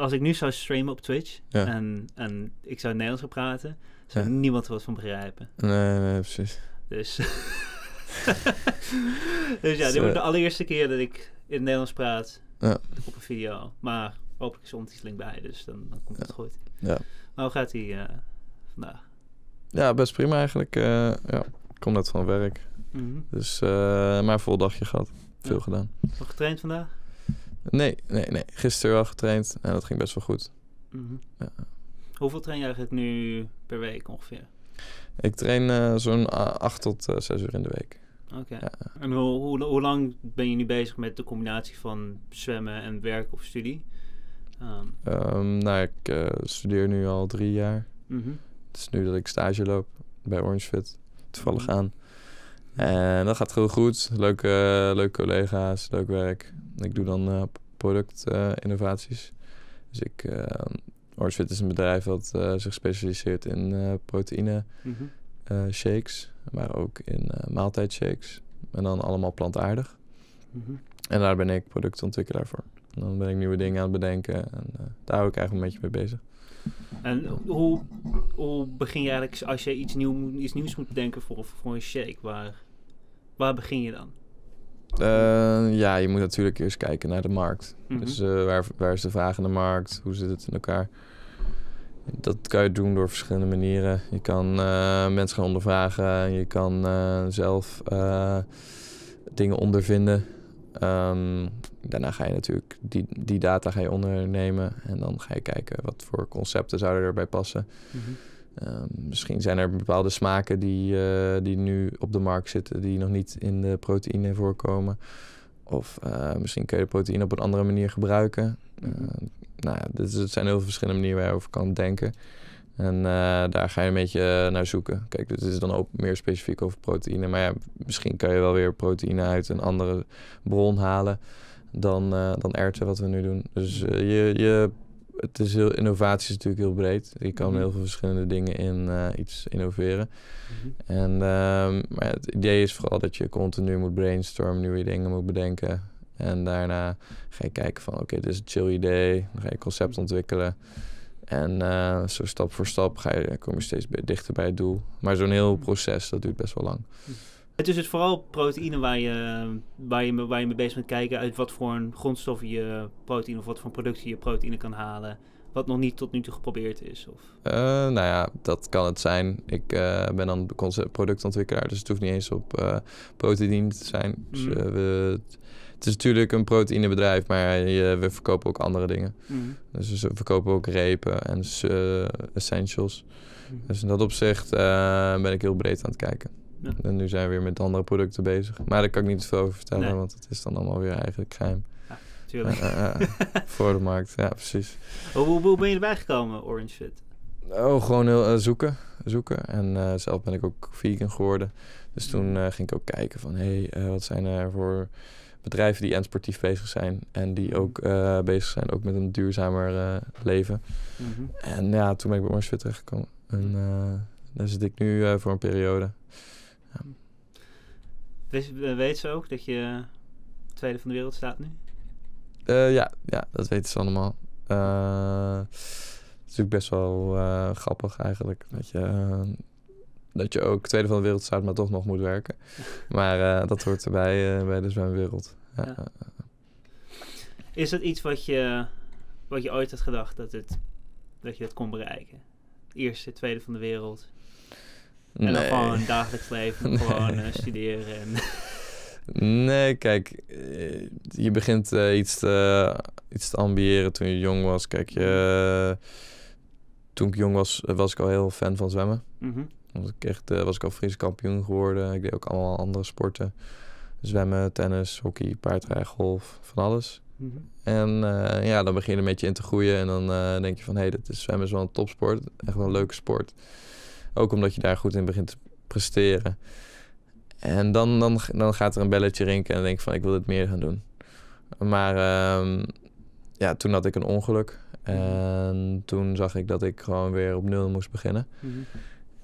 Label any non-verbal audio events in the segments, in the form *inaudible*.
als ik nu zou streamen op Twitch en, en ik zou Nederlands gaan praten, zou niemand er wat van begrijpen. Nee, nee precies. Dus, *laughs* dus ja, dus, dit wordt eh, de allereerste keer dat ik in het Nederlands praat ja. op een video. Maar hopelijk is ondertiteling bij, dus dan, dan komt het goed. Ja. Maar hoe gaat hij eh, vandaag? Ja, best prima eigenlijk. Eh, ja, ik kom net van werk. Mhm. Dus uh, maar vol dagje gehad. Veel gedaan. Nog getraind vandaag? Nee, nee, nee. Gisteren wel getraind en nou, dat ging best wel goed. Mhm. ja. Hoeveel train jij eigenlijk nu per week ongeveer? Ik train eh, zo'n 8 tot 6 eh, uur in de week. Oké. Ja. En hoe, lang ben je nu bezig met de combinatie van zwemmen en werk of studie? Ehm. Ehm, nou, ik eh, studeer nu al drie jaar. Mm Het is nu dat ik stage loop bij Orange Fit. Toevallig mhm. aan. En dat gaat heel goed. Leuke, leuke collega's, leuk werk. Ik doe dan eh, productinnovaties. Eh, dus ik, eh, is een bedrijf dat zich specialiseert in proteïne mhm. shakes, maar ook in maaltijdshakes. En dan allemaal plantaardig. Mhm. En daar ben ik productontwikkelaar voor. dan ben ik nieuwe dingen aan het bedenken en daar hou ik eigenlijk een beetje mee bezig. En hoe, hoe begin je eigenlijk als je iets, nieuw, iets nieuws moet bedenken voor, voor een shake? Waar, waar begin je dan? Eh, ja, je moet natuurlijk eerst kijken naar de markt. Mhm. Dus eh, waar, waar is de vraag in de markt? Hoe zit het in elkaar? Dat kan je doen door verschillende manieren. Je kan eh, mensen gaan ondervragen. Je kan zelf dingen ondervinden. Um, daarna ga je natuurlijk die, die data ga je ondernemen. En dan ga je kijken wat voor concepten zouden erbij passen. Mhm. Ehm, misschien zijn er bepaalde smaken die, eh, die nu op de markt zitten, die nog niet in de proteïne voorkomen. Of eh, misschien kun je de proteïne op een andere manier gebruiken. Uh, nou, dit, er zijn heel veel verschillende manieren waar je over kan denken. En eh, daar ga je een beetje naar zoeken. Kijk, dit is dan ook meer specifiek over proteïne. Maar ja, misschien kan je wel weer proteïne uit een andere bron halen dan, uh, dan erwten wat we nu doen. Dus je, je het is heel, innovatie is natuurlijk heel breed. Je kan mhm. heel veel verschillende dingen in eh, iets innoveren. Mhm. En, ehm, maar het idee is vooral dat je continu moet brainstormen, nieuwe dingen moet bedenken. En daarna ga je kijken van oké, dit is een chill idee. Dan ga je concept mhm. ontwikkelen. En eh, zo stap voor stap ga je, kom je steeds dichter bij het doel. Maar zo'n heel proces, dat duurt best wel lang. Het is dus vooral proteïne waar je, waar, je, waar je mee bezig bent kijken. Uit wat voor een grondstof je proteïne of wat voor productie je proteïne kan halen. Wat nog niet tot nu toe geprobeerd is? Of? Uh, nou ja, dat kan het zijn. Ik eh, ben dan productontwikkelaar, dus het hoeft niet eens op uh, proteïne te zijn. Dus, mm. we, het is natuurlijk een proteïnebedrijf, maar we verkopen ook andere dingen. Mm. Dus we verkopen ook repen en essentials. Mm. Dus in dat opzicht ben ik heel breed aan het kijken. En nu zijn we weer met andere producten bezig. Maar daar kan ik niet veel over vertellen, want het is dan allemaal weer eigenlijk geheim. Ja, tuurlijk. *laughs* voor de markt, ja, precies. Hoe, ben je erbij gekomen, Orange Fit? Oh, gewoon heel eh, zoeken. zoeken. En eh, zelf ben ik ook vegan geworden. Dus toen mm. eh, ging ik ook kijken van, hé, hey, wat zijn er voor bedrijven die en sportief bezig zijn en die mm. ook bezig zijn ook met een duurzamer leven. Mm-hmm. En ja, toen ben ik bij Orange Fit terechtgekomen. En mm. daar zit ik nu voor een periode weet ze ook dat je tweede van de wereld staat nu? Eh, ja, ja, dat weten ze allemaal. Uh, het is natuurlijk best wel eh, grappig eigenlijk. Dat je, dat je ook tweede van de wereld staat, maar toch nog moet werken. *laughs* maar dat hoort erbij bij de dus zwemwereld. Ja. Is dat iets wat je, wat je ooit had gedacht dat, het, dat je dat kon bereiken? Eerste, tweede van de wereld. En dan gewoon dagelijks leven, *laughs* gewoon eh, studeren. Nee, kijk, eh, je begint eh, iets, te, iets te ambiëren toen je jong was. Kijk, mhm. toen ik jong was, was ik al heel fan van zwemmen. Mm was, ik echt, was ik al Friese kampioen geworden. Ik deed ook allemaal andere sporten. Zwemmen, tennis, hockey, paardrijden, golf, van alles. Mhm. En ja, dan begin je een beetje in te groeien. En dan denk je van, hé, hey, dit is, zwemmen is wel een topsport. Echt wel een leuke sport. Ook omdat je daar goed in begint te presteren. En dan, dan, dan gaat er een belletje rinken en denk ik van ik wil dit meer gaan doen. Maar ehm, ja, toen had ik een ongeluk. Mhm. En toen zag ik dat ik gewoon weer op nul moest beginnen. Mhm.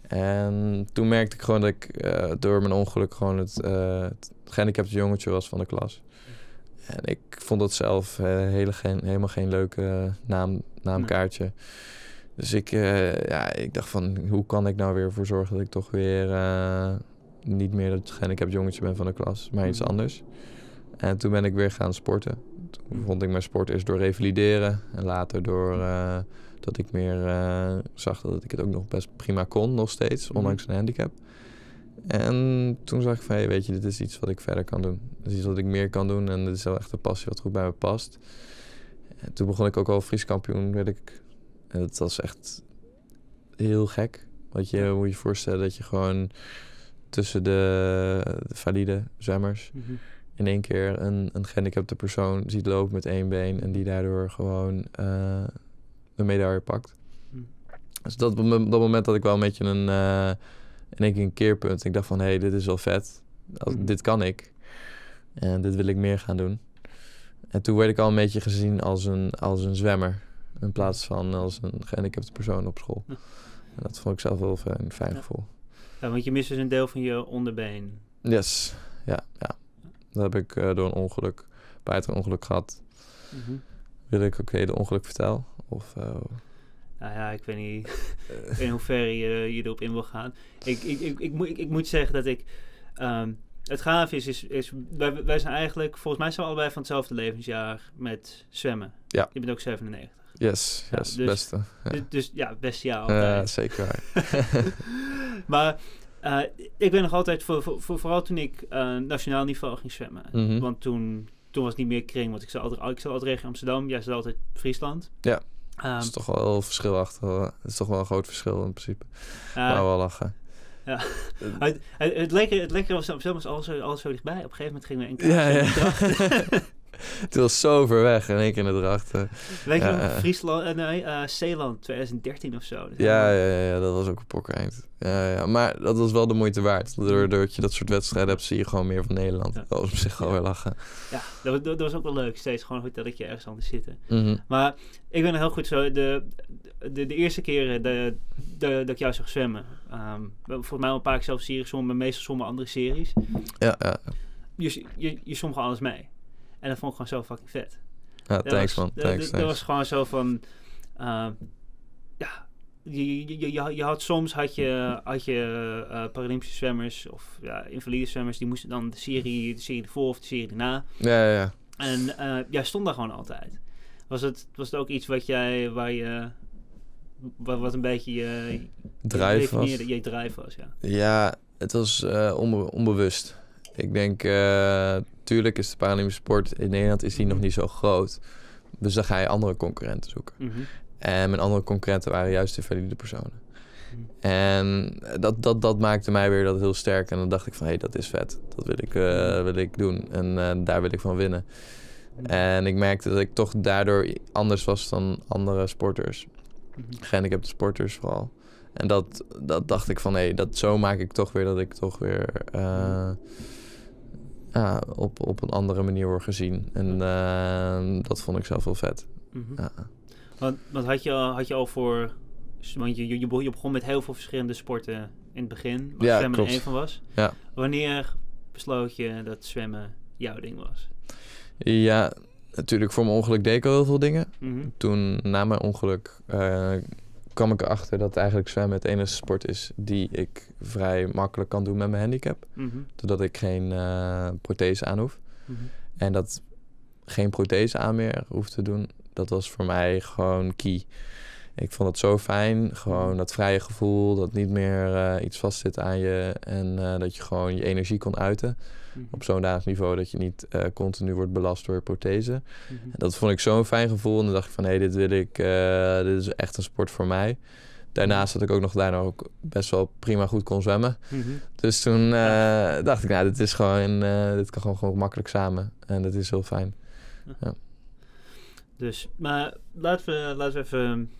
En toen merkte ik gewoon dat ik eh, door mijn ongeluk gewoon het, uh, het gehandicapte jongetje was van de klas. En ik vond dat zelf eh, hele geen, helemaal geen leuke naam, naamkaartje. Dus ik, eh, ja, ik dacht van, hoe kan ik nou weer voor zorgen dat ik toch weer eh, niet meer dat gehandicapt jongetje ben van de klas, maar iets mhm. anders. En toen ben ik weer gaan sporten. Toen vond ik mijn sport eerst door revalideren en later door mhm. eh, dat ik meer zag dat ik het ook nog best prima kon, nog steeds, mhm. ondanks een handicap. En toen zag ik van, hey, weet je, dit is iets wat ik verder kan doen. Dit is iets wat ik meer kan doen en dit is wel echt een passie wat goed bij me past. En toen begon ik ook al frieskampioen kampioen, werd ik en dat was echt heel gek. Want je moet je voorstellen dat je gewoon tussen de, valide zwemmers mhm. in één keer een, een gehandicapte persoon ziet lopen met één been en die daardoor gewoon uh, een medaille pakt. Mhm. Dus dat, op dat moment had ik wel een beetje een, eh, in één keer een keerpunt. Ik dacht van, hé, hey, dit is wel vet. Mhm. Dit kan ik. En dit wil ik meer gaan doen. En toen werd ik al een beetje gezien als een, als een zwemmer. In plaats van als een gehandicapte persoon op school. En dat vond ik zelf wel een fijn gevoel. Ja, want je mist dus een deel van je onderbeen. Yes, ja. ja. Dat heb ik eh, door een ongeluk, buiten ongeluk gehad. Mhm. Wil ik ook hele ongeluk vertel? Of... Eh, nou ja, ik weet niet *laughs* in hoeverre je, je erop in wil gaan. Ik, ik, ik, ik, moet, ik, moet zeggen dat ik... Ehm, het gaaf is, is, wij, zijn eigenlijk... Volgens mij zijn we allebei van hetzelfde levensjaar met zwemmen. Ja. Je bent ook 97. Yes, yes, ja, dus, beste. Ja. Dus, dus, ja, best ja altijd. zeker. *laughs* maar uh, ik ben nog altijd, voor, vooral toen ik uh, nationaal niveau ging zwemmen. Mhm. Want toen, toen was het niet meer kring, want ik zat altijd, ik zat altijd regio Amsterdam, jij zat altijd Friesland. Ja. Um, dat is toch wel heel verschil achter. Het eh, is toch wel een groot verschil in principe. Uh, maar wel lachen. Ja. *laughs* *laughs* het, het, het, lekkere, het lekkere was was alles zo, alles zo dichtbij. Op een gegeven moment gingen we in ja, ja het was zo ver weg en één keer naar erachter. Weet je nog, Friesland, eh, nee, eh, Zeeland 2013 of zo. Dus ja, ja, ja, ja, dat was ook een pokker eind. Ja, ja, maar dat was wel de moeite waard. Doordat je dat soort wedstrijden hebt, zie je gewoon meer van Nederland. Dat was op zich gewoon weer lachen. Ja, dat, dat, was ook wel leuk. Steeds gewoon goed dat ik je ergens anders zitten. Mhm. Maar ik ben heel goed zo. De, de, de eerste keer eh, de, de, dat ik jou zag zwemmen. Um, volgens mij een paar keer zelf maar meestal sommige andere series. Ja, ja. Je, je, je gewoon alles mee. En dat vond ik gewoon zo fucking vet. Ja, dat thanks was, man. Thanks, dat, was gewoon zo van... Ehm, ja, je, je, je, je, had soms had je, had je eh, Paralympische zwemmers of ja, invalide zwemmers, die moesten dan de serie, de serie ervoor of de serie na. Ja, ja, ja. En eh, jij stond daar gewoon altijd. Was het, was het ook iets wat jij, waar je, wat, wat een beetje je drijf was? Je drijf was, ja. Ja, het was eh, onbewust. Ik denk, uh, tuurlijk is de Paralympische sport in Nederland is die nog niet zo groot. Dus dan ga je andere concurrenten zoeken. Mhm. En mijn andere concurrenten waren juist de valide personen. Mhm. En dat, dat, dat maakte mij weer dat heel sterk. En dan dacht ik van, hé, hey, dat is vet. Dat wil ik, eh, wil ik doen. En eh, daar wil ik van winnen. Mhm. En ik merkte dat ik toch daardoor anders was dan andere sporters. Gehandicapte sporters vooral. En dat, dat dacht ik van, hé, hey, dat, zo maak ik toch weer dat ik toch weer ja, op, op een andere manier wordt gezien. En eh, dat vond ik zelf wel vet. Mhm. ja. want, had, je, had je al voor... Want je, je, begon met heel veel verschillende sporten in het begin. Waar ja, zwemmen er één van was. Ja. Wanneer besloot je dat zwemmen jouw ding was? Ja, natuurlijk voor mijn ongeluk deed ik al heel veel dingen. Mhm. Toen na mijn ongeluk... Eh, kwam ik erachter dat eigenlijk zwemmen het enige sport is die ik vrij makkelijk kan doen met mijn handicap. Mm Doordat ik geen eh, prothese aan hoef. Mhm. En dat geen prothese aan meer hoef te doen, dat was voor mij gewoon key ik vond het zo fijn. Gewoon dat vrije gevoel, dat niet meer eh, iets vastzit aan je. En eh, dat je gewoon je energie kon uiten. Mhm. Op zo'n dagelijks niveau dat je niet eh, continu wordt belast door prothese. Mhm. En dat vond ik zo'n fijn gevoel. En dan dacht ik van, hé, hey, dit wil ik. dit is echt een sport voor mij. Daarnaast had ik ook nog daarna ook best wel prima goed kon zwemmen. Mhm. Dus toen dacht ik, nou, dit is gewoon, dit kan gewoon, gewoon makkelijk samen. En dat is heel fijn. Ja. Dus, maar laten we, laten we even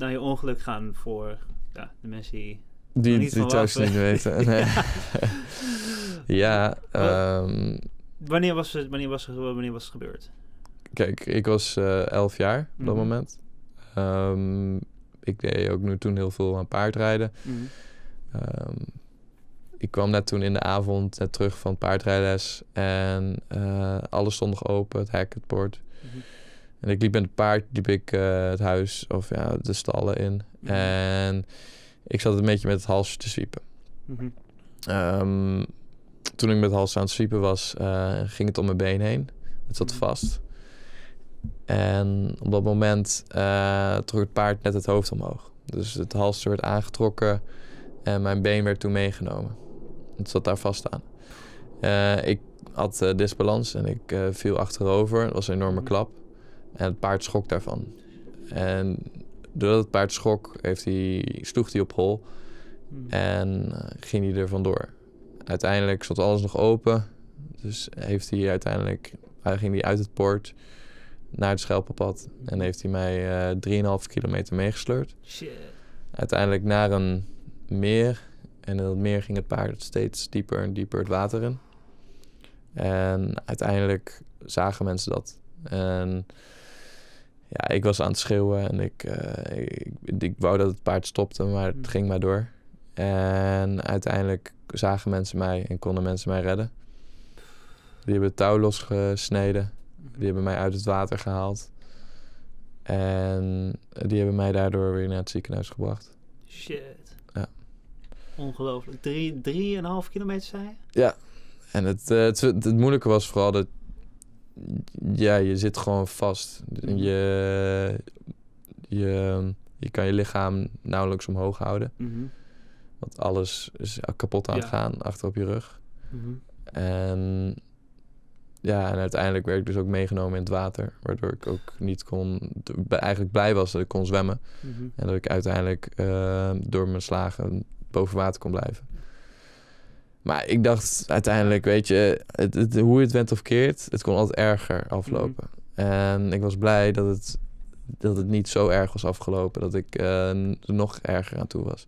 naar je ongeluk gaan voor ja, de mensen die... Die, niet thuis niet weten. *laughs* ja. *laughs* Ehm, wanneer, was het, wanneer, was het, wanneer was het gebeurd? Kijk, ik was uh, elf jaar op dat mhm. moment. Ehm, ik deed ook nu toen heel veel aan paardrijden. Mhm. Ehm, ik kwam net toen in de avond net terug van paardrijles en eh, alles stond nog open, het hek, het bord. En ik liep met het paard, liep ik eh, het huis of ja, de stallen in. Mhm. En ik zat een beetje met het hals te zwiepen. Mhm. Ehm, toen ik met het hals aan het zwiepen was, eh, ging het om mijn been heen. Het zat mhm. vast. En op dat moment eh, trok het paard net het hoofd omhoog. Dus het halster werd aangetrokken en mijn been werd toen meegenomen. Het zat daar vast aan. ik had disbalans en ik viel achterover. Het was een enorme klap. En het paard schrok daarvan. En doordat het paard schrok, heeft hij, sloeg hij op hol hmm. en eh, ging hij er vandoor. Uiteindelijk stond alles nog open, dus heeft hij uiteindelijk, ging hij uit het poort naar het Schelpenpad en heeft hij mij uh, eh, 3,5 kilometer meegesleurd. Uiteindelijk naar een meer en in dat meer ging het paard steeds dieper en dieper het water in. En uiteindelijk zagen mensen dat. En ja, ik was aan het schreeuwen en eh, ik, ik, ik, wou dat het paard stopte, maar het mm. ging maar door. En uiteindelijk zagen mensen mij en konden mensen mij redden. Die hebben het touw losgesneden. Die hebben mij uit het water gehaald. En die hebben mij daardoor weer naar het ziekenhuis gebracht. Shit. Ja. Ongelooflijk. Drie, drieënhalf kilometer zei je? Ja. En het, eh, het, moeilijke was vooral dat ja, je zit gewoon vast. Mhm. Je, je, je kan je lichaam nauwelijks omhoog houden. Mhm. Want alles is kapot aan het gaan achter op je rug. Mhm. En ja, en uiteindelijk werd ik dus ook meegenomen in het water. Waardoor ik ook niet kon, eigenlijk blij was dat ik kon zwemmen. En dat ik uiteindelijk eh, door mijn slagen boven water kon blijven. Maar ik dacht uiteindelijk, weet je, het, het, hoe het went of keert, het kon altijd erger aflopen. En ik was blij dat het, dat het niet zo erg was afgelopen, dat ik eh, er nog erger aan toe was.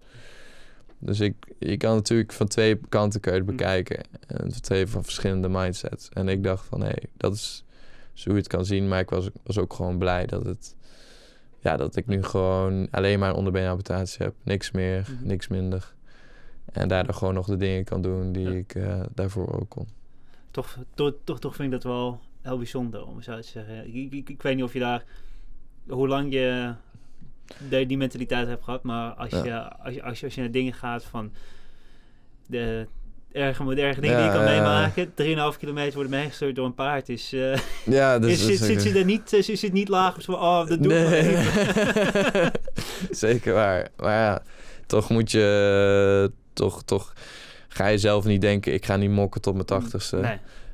Dus ik, je kan natuurlijk van twee kanten kun mm. bekijken. En het van verschillende mindsets. En ik dacht van, hé, dat is zo hoe je het kan zien. Maar ik was, was ook gewoon blij dat het... Ja, dat ik nu gewoon alleen maar onderbeen heb. Niks meer, mhm. niks minder. En daardoor gewoon nog de dingen kan doen die ik eh, daarvoor ook kon. Toch, toch, toch, toch vind ik dat wel heel bijzonder, om zo te zeggen. Ik, ik, ik, weet niet of je daar, hoe lang je die mentaliteit hebt gehad, maar als, je, als, als, je, naar dingen gaat van de erge, dingen die je kan meemaken, 3,5 kilometer worden meegestuurd door een paard, is, eh, *laughs* ja, dus, is, zit, zeker. zit, je niet, zit, zit niet laag zo oh, dat doe nee. *laughs* zeker waar, maar ja, toch moet je eh, toch, toch ga je zelf niet denken, ik ga niet mokken tot mijn mm, tachtigste.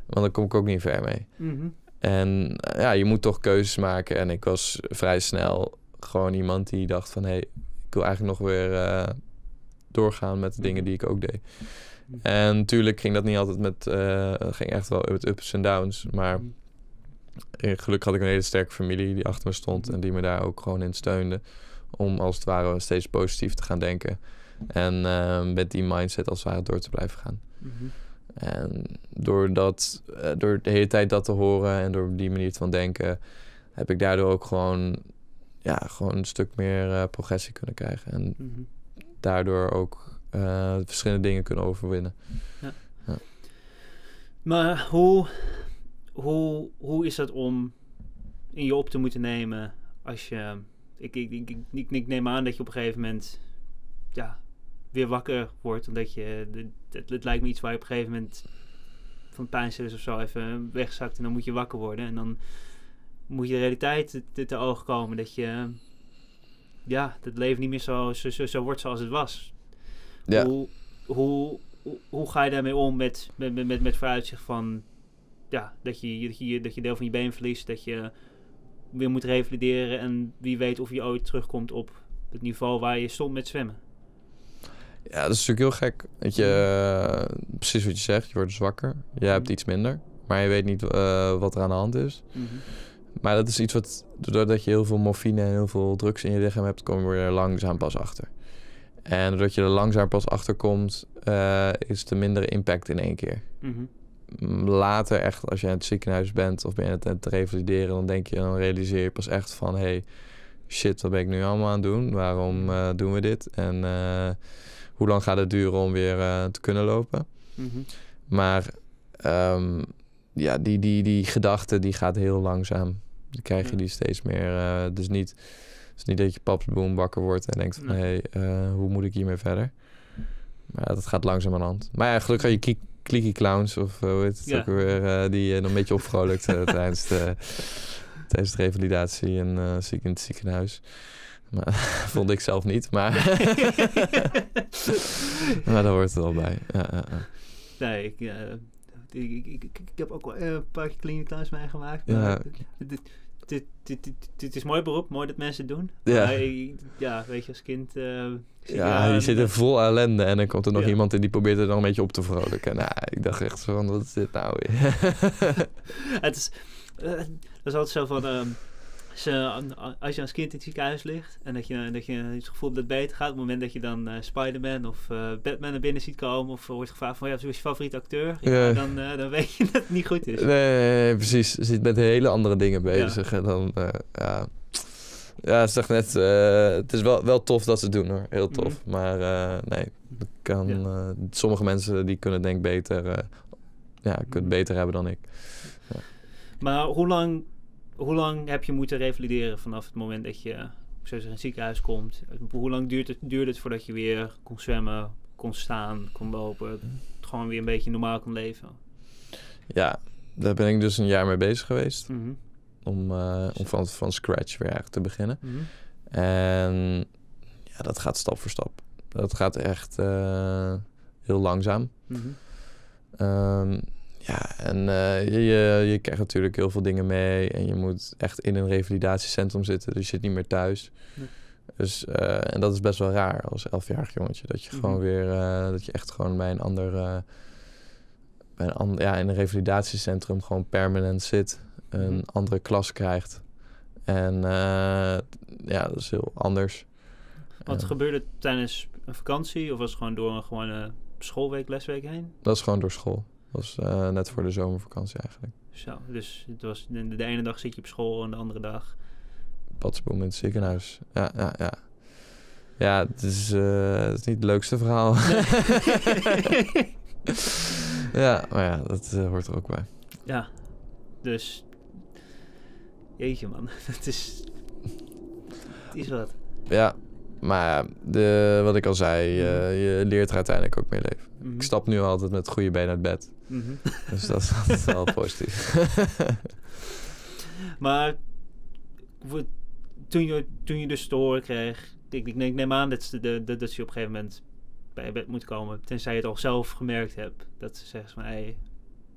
Want dan kom ik ook niet ver mee. Mhm. En eh, ja, je moet toch keuzes maken. En ik was vrij snel gewoon iemand die dacht van... hé, hey, ik wil eigenlijk nog weer eh, doorgaan met de dingen die ik ook deed. Mhm. En natuurlijk ging dat niet altijd met... Eh, ging echt wel met ups en downs, maar... Mhm. Gelukkig had ik een hele sterke familie die achter me stond en die me daar ook gewoon in steunde. Om als het ware steeds positief te gaan denken. En ehm, met die mindset als het ware door te blijven gaan. Mhm. En door, eh, door de hele tijd dat te horen en door die manier van denken, heb ik daardoor ook gewoon, ja, gewoon een stuk meer eh, progressie kunnen krijgen. En mhm. daardoor ook eh, verschillende dingen kunnen overwinnen. Ja. Ja. Maar hoe, hoe, hoe is dat om in je op te moeten nemen als je. Ik, ik, ik, ik, ik neem aan dat je op een gegeven moment ja, weer wakker wordt. Omdat je, eh, het, lijkt me iets waar je op een gegeven moment van pijnstillers of zo even wegzakt. En dan moet je wakker worden. En dan moet je de realiteit te, te, oog komen. Dat je, eh, ja, dat leven niet meer zo, zo, zo, zo wordt zoals het was. Ja. Hoe, hoe, hoe ga je daarmee om met, met, met, met, met vooruitzicht van... Ja, dat je, dat, je, dat je deel van je been verliest. Dat je weer moet revalideren. En wie weet of je ooit terugkomt op het niveau waar je stond met zwemmen. Ja, dat is natuurlijk heel gek. Dat je, eh, precies wat je zegt, je wordt zwakker. Dus je mhm. hebt iets minder, maar je weet niet eh, wat er aan de hand is. Mhm. Maar dat is iets wat, doordat je heel veel morfine en heel veel drugs in je lichaam hebt, kom je er langzaam pas achter. En doordat je er langzaam pas achter komt, eh, is de mindere impact in één keer. Mhm. later echt, als je in het ziekenhuis bent of ben je aan het revalideren, dan denk je, dan realiseer je pas echt van, hey, shit, wat ben ik nu allemaal aan het doen? Waarom doen we dit? En hoe lang gaat het duren om weer eh, te kunnen lopen? Mhm. Maar ehm, ja, die, die, die gedachte die gaat heel langzaam. Dan krijg je die steeds meer. Uh, dus niet, dus niet dat je papsboom wakker wordt en denkt van... Nee. hé, eh, hoe moet ik hiermee verder? Maar dat gaat langzaam aan de hand. Maar ja, gelukkig had je Kliki Clowns of hoe heet het ook weer... die je nog een beetje opvrolijkt *laughs* tijdens, de, tijdens de revalidatie en, in het ziekenhuis. Maar, *laughs* vond ik zelf niet, maar, *laughs* maar daar hoort het wel bij. Ja, Nee, eh, ik, ik, heb ook wel eh, een paar klinieklaars meegemaakt. Maar dit, dit, dit, dit, is mooi beroep, mooi dat mensen het doen. Ja, maar, ja weet je, als kind... Eh, ja, je zit er vol ellende en dan komt er nog iemand in die probeert er dan een beetje op te vrolijken. Nou, ik dacht echt van, wat is dit nou weer? *laughs* het is... dat is altijd zo van... Ehm, als, je, als je kind in het ziekenhuis ligt en dat je, dat je het gevoel hebt dat het beter gaat, op het moment dat je dan uh, Spider-Man of eh, Batman naar binnen ziet komen of eh, wordt gevraagd van ja, is je favoriete acteur, ja. dan, dan weet je *laughs* dat het niet goed is. Nee, precies. Je zit met hele andere dingen bezig ja. en dan, ja. Ja, ik zeg net, het is wel, wel tof dat ze het doen hoor, heel tof. Mhm. Maar nee, kan, sommige mensen die kunnen denk beter, ja, kunnen mhm. beter hebben dan ik. Maar hoe lang hoe lang heb je moeten revalideren vanaf het moment dat je zoals in het ziekenhuis komt? Hoe lang duurt het, duurde het voordat je weer kon zwemmen, kon staan, kon lopen, gewoon weer een beetje normaal kon leven? Ja, daar ben ik dus een jaar mee bezig geweest. Mhm. Om, eh, om van, scratch weer eigenlijk te beginnen. Mhm. En ja, dat gaat stap voor stap. Dat gaat echt eh, heel langzaam. Mhm. Ehm, ja, en eh, je, je krijgt natuurlijk heel veel dingen mee. En je moet echt in een revalidatiecentrum zitten. Dus je zit niet meer thuis. Dus, eh, en dat is best wel raar als elfjarig jongetje. Dat je gewoon mhm. weer, eh, dat je echt gewoon bij een ander, bij een ja, in een revalidatiecentrum gewoon permanent zit. Een mhm. andere klas krijgt. En ja, dat is heel anders. Wat gebeurde tijdens een vakantie? Of was het gewoon door een gewone schoolweek, lesweek heen? Dat is gewoon door school was eh, net voor de zomervakantie eigenlijk. Zo, dus het was de, ene dag zit je op school en de andere dag... Patsboom in het ziekenhuis. Ja, ja, ja. Ja, het is, eh, het is niet het leukste verhaal. *laughs* ja, maar ja, dat eh, hoort er ook bij. Ja, dus... Jeetje man, dat *laughs* is... Het is wat. Ja, maar de, wat ik al zei, eh, mhm. je leert er uiteindelijk ook mee leven. Ik mhm. stap nu altijd met goede been uit bed. Mhm. *laughs* Dus dat is, altijd wel *laughs* positief. *laughs* maar toen je, toen je dus te horen kreeg, ik, ik, neem aan dat, de, je op een gegeven moment bij je bed moet komen. Tenzij je het al zelf gemerkt hebt. Dat ze zeggen van, hey,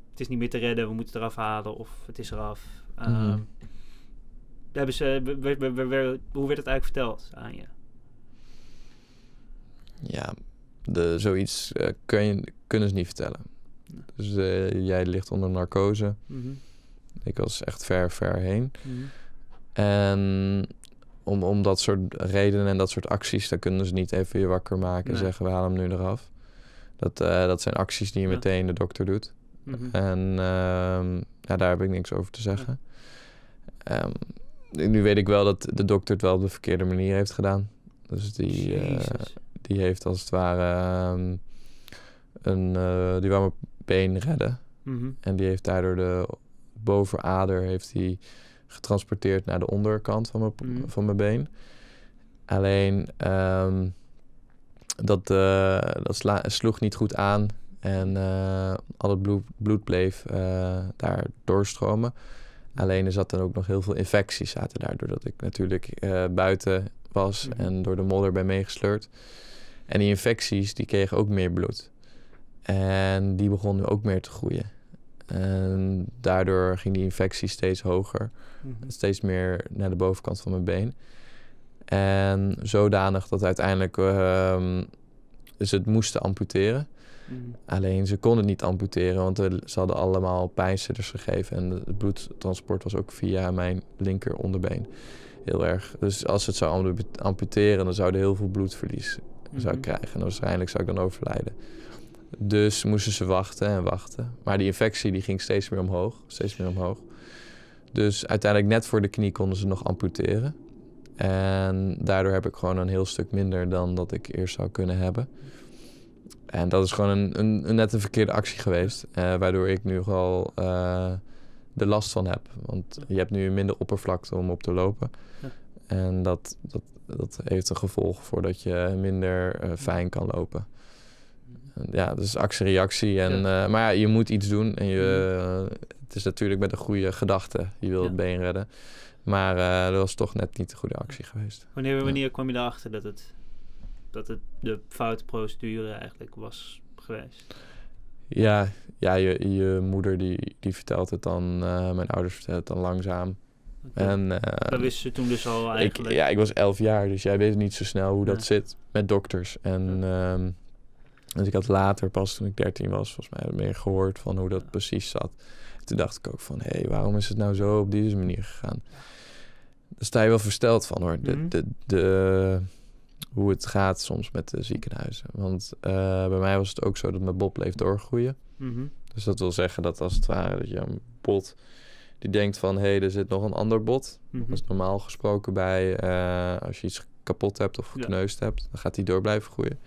het is niet meer te redden, we moeten het eraf halen of het is eraf. Ehm, hebben ze, we, we, hoe werd het eigenlijk verteld aan je? Ja, de, zoiets eh, je, kunnen ze niet vertellen. Dus eh, jij ligt onder narcose. Mhm. Ik was echt ver, ver heen. Mhm. En om, om dat soort redenen en dat soort acties, daar kunnen ze niet even je wakker maken en zeggen: we halen hem nu eraf. Dat, eh, dat zijn acties die je meteen de dokter doet. Mhm. En ehm, ja, daar heb ik niks over te zeggen. Ehm, nu weet ik wel dat de dokter het wel op de verkeerde manier heeft gedaan. Dus die die heeft als het ware ehm, een. Uh, die wou mijn been redden. Mhm. En die heeft daardoor de bovenader heeft hij getransporteerd naar de onderkant van mijn, mhm. van mijn been. Alleen ehm, dat, eh, dat sloeg niet goed aan. En eh, al het bloed, bloed bleef daar doorstromen. Alleen er zat dan ook nog heel veel infecties zaten daar. Doordat ik natuurlijk buiten was mhm. en door de modder ben meegesleurd. En die infecties, die kregen ook meer bloed. En die begonnen ook meer te groeien. En daardoor ging die infectie steeds hoger. Mhm. Steeds meer naar de bovenkant van mijn been. En zodanig dat uiteindelijk ehm, ze het moesten amputeren. Mhm. Alleen ze konden het niet amputeren, want ze hadden allemaal pijnstillers gegeven. En het bloedtransport was ook via mijn linker onderbeen heel erg. Dus als het zou amputeren, dan zouden heel veel bloedverlies zou mhm. krijgen. En waarschijnlijk zou ik dan overlijden. Dus moesten ze wachten en wachten. Maar die infectie die ging steeds meer omhoog, steeds meer omhoog. Dus uiteindelijk net voor de knie konden ze nog amputeren. En daardoor heb ik gewoon een heel stuk minder dan dat ik eerst zou kunnen hebben. En dat is gewoon een, een, net een verkeerde actie geweest. Eh, waardoor ik nu al eh, er last van heb. Want je hebt nu minder oppervlakte om op te lopen. En dat, dat, dat heeft een gevolg voor dat je minder eh, fijn kan lopen. Mhm. Ja, dus actie-reactie. En, eh, maar ja, je moet iets doen. En je, mhm. eh, het is natuurlijk met een goede gedachte. Je wil het been redden. Maar dat was toch net niet de goede actie geweest. Wanneer, wanneer kwam je erachter dat het, dat het de foute procedure eigenlijk was geweest? Ja, ja je, je moeder die, die vertelt het dan, eh, mijn ouders vertellen het dan langzaam. En, dat eh, wisten ze toen dus al eigenlijk? Ik, ja, ik was elf jaar, dus jij weet niet zo snel hoe dat zit met dokters. En als ehm, dus ik had later, pas toen ik dertien was, volgens mij meer gehoord van hoe dat precies zat. Toen dacht ik ook van, hé, hey, waarom is het nou zo op deze manier gegaan? Daar sta je wel versteld van hoor. De, mhm. de, de, hoe het gaat soms met de ziekenhuizen. Want eh, bij mij was het ook zo dat mijn bot bleef doorgroeien. Mhm. Dus dat wil zeggen dat als het ware dat je een bot die denkt van... hé, hey, er zit nog een ander bot. Mhm. Dat is normaal gesproken bij eh, als je iets kapot hebt of gekneusd hebt... dan gaat die door blijven groeien.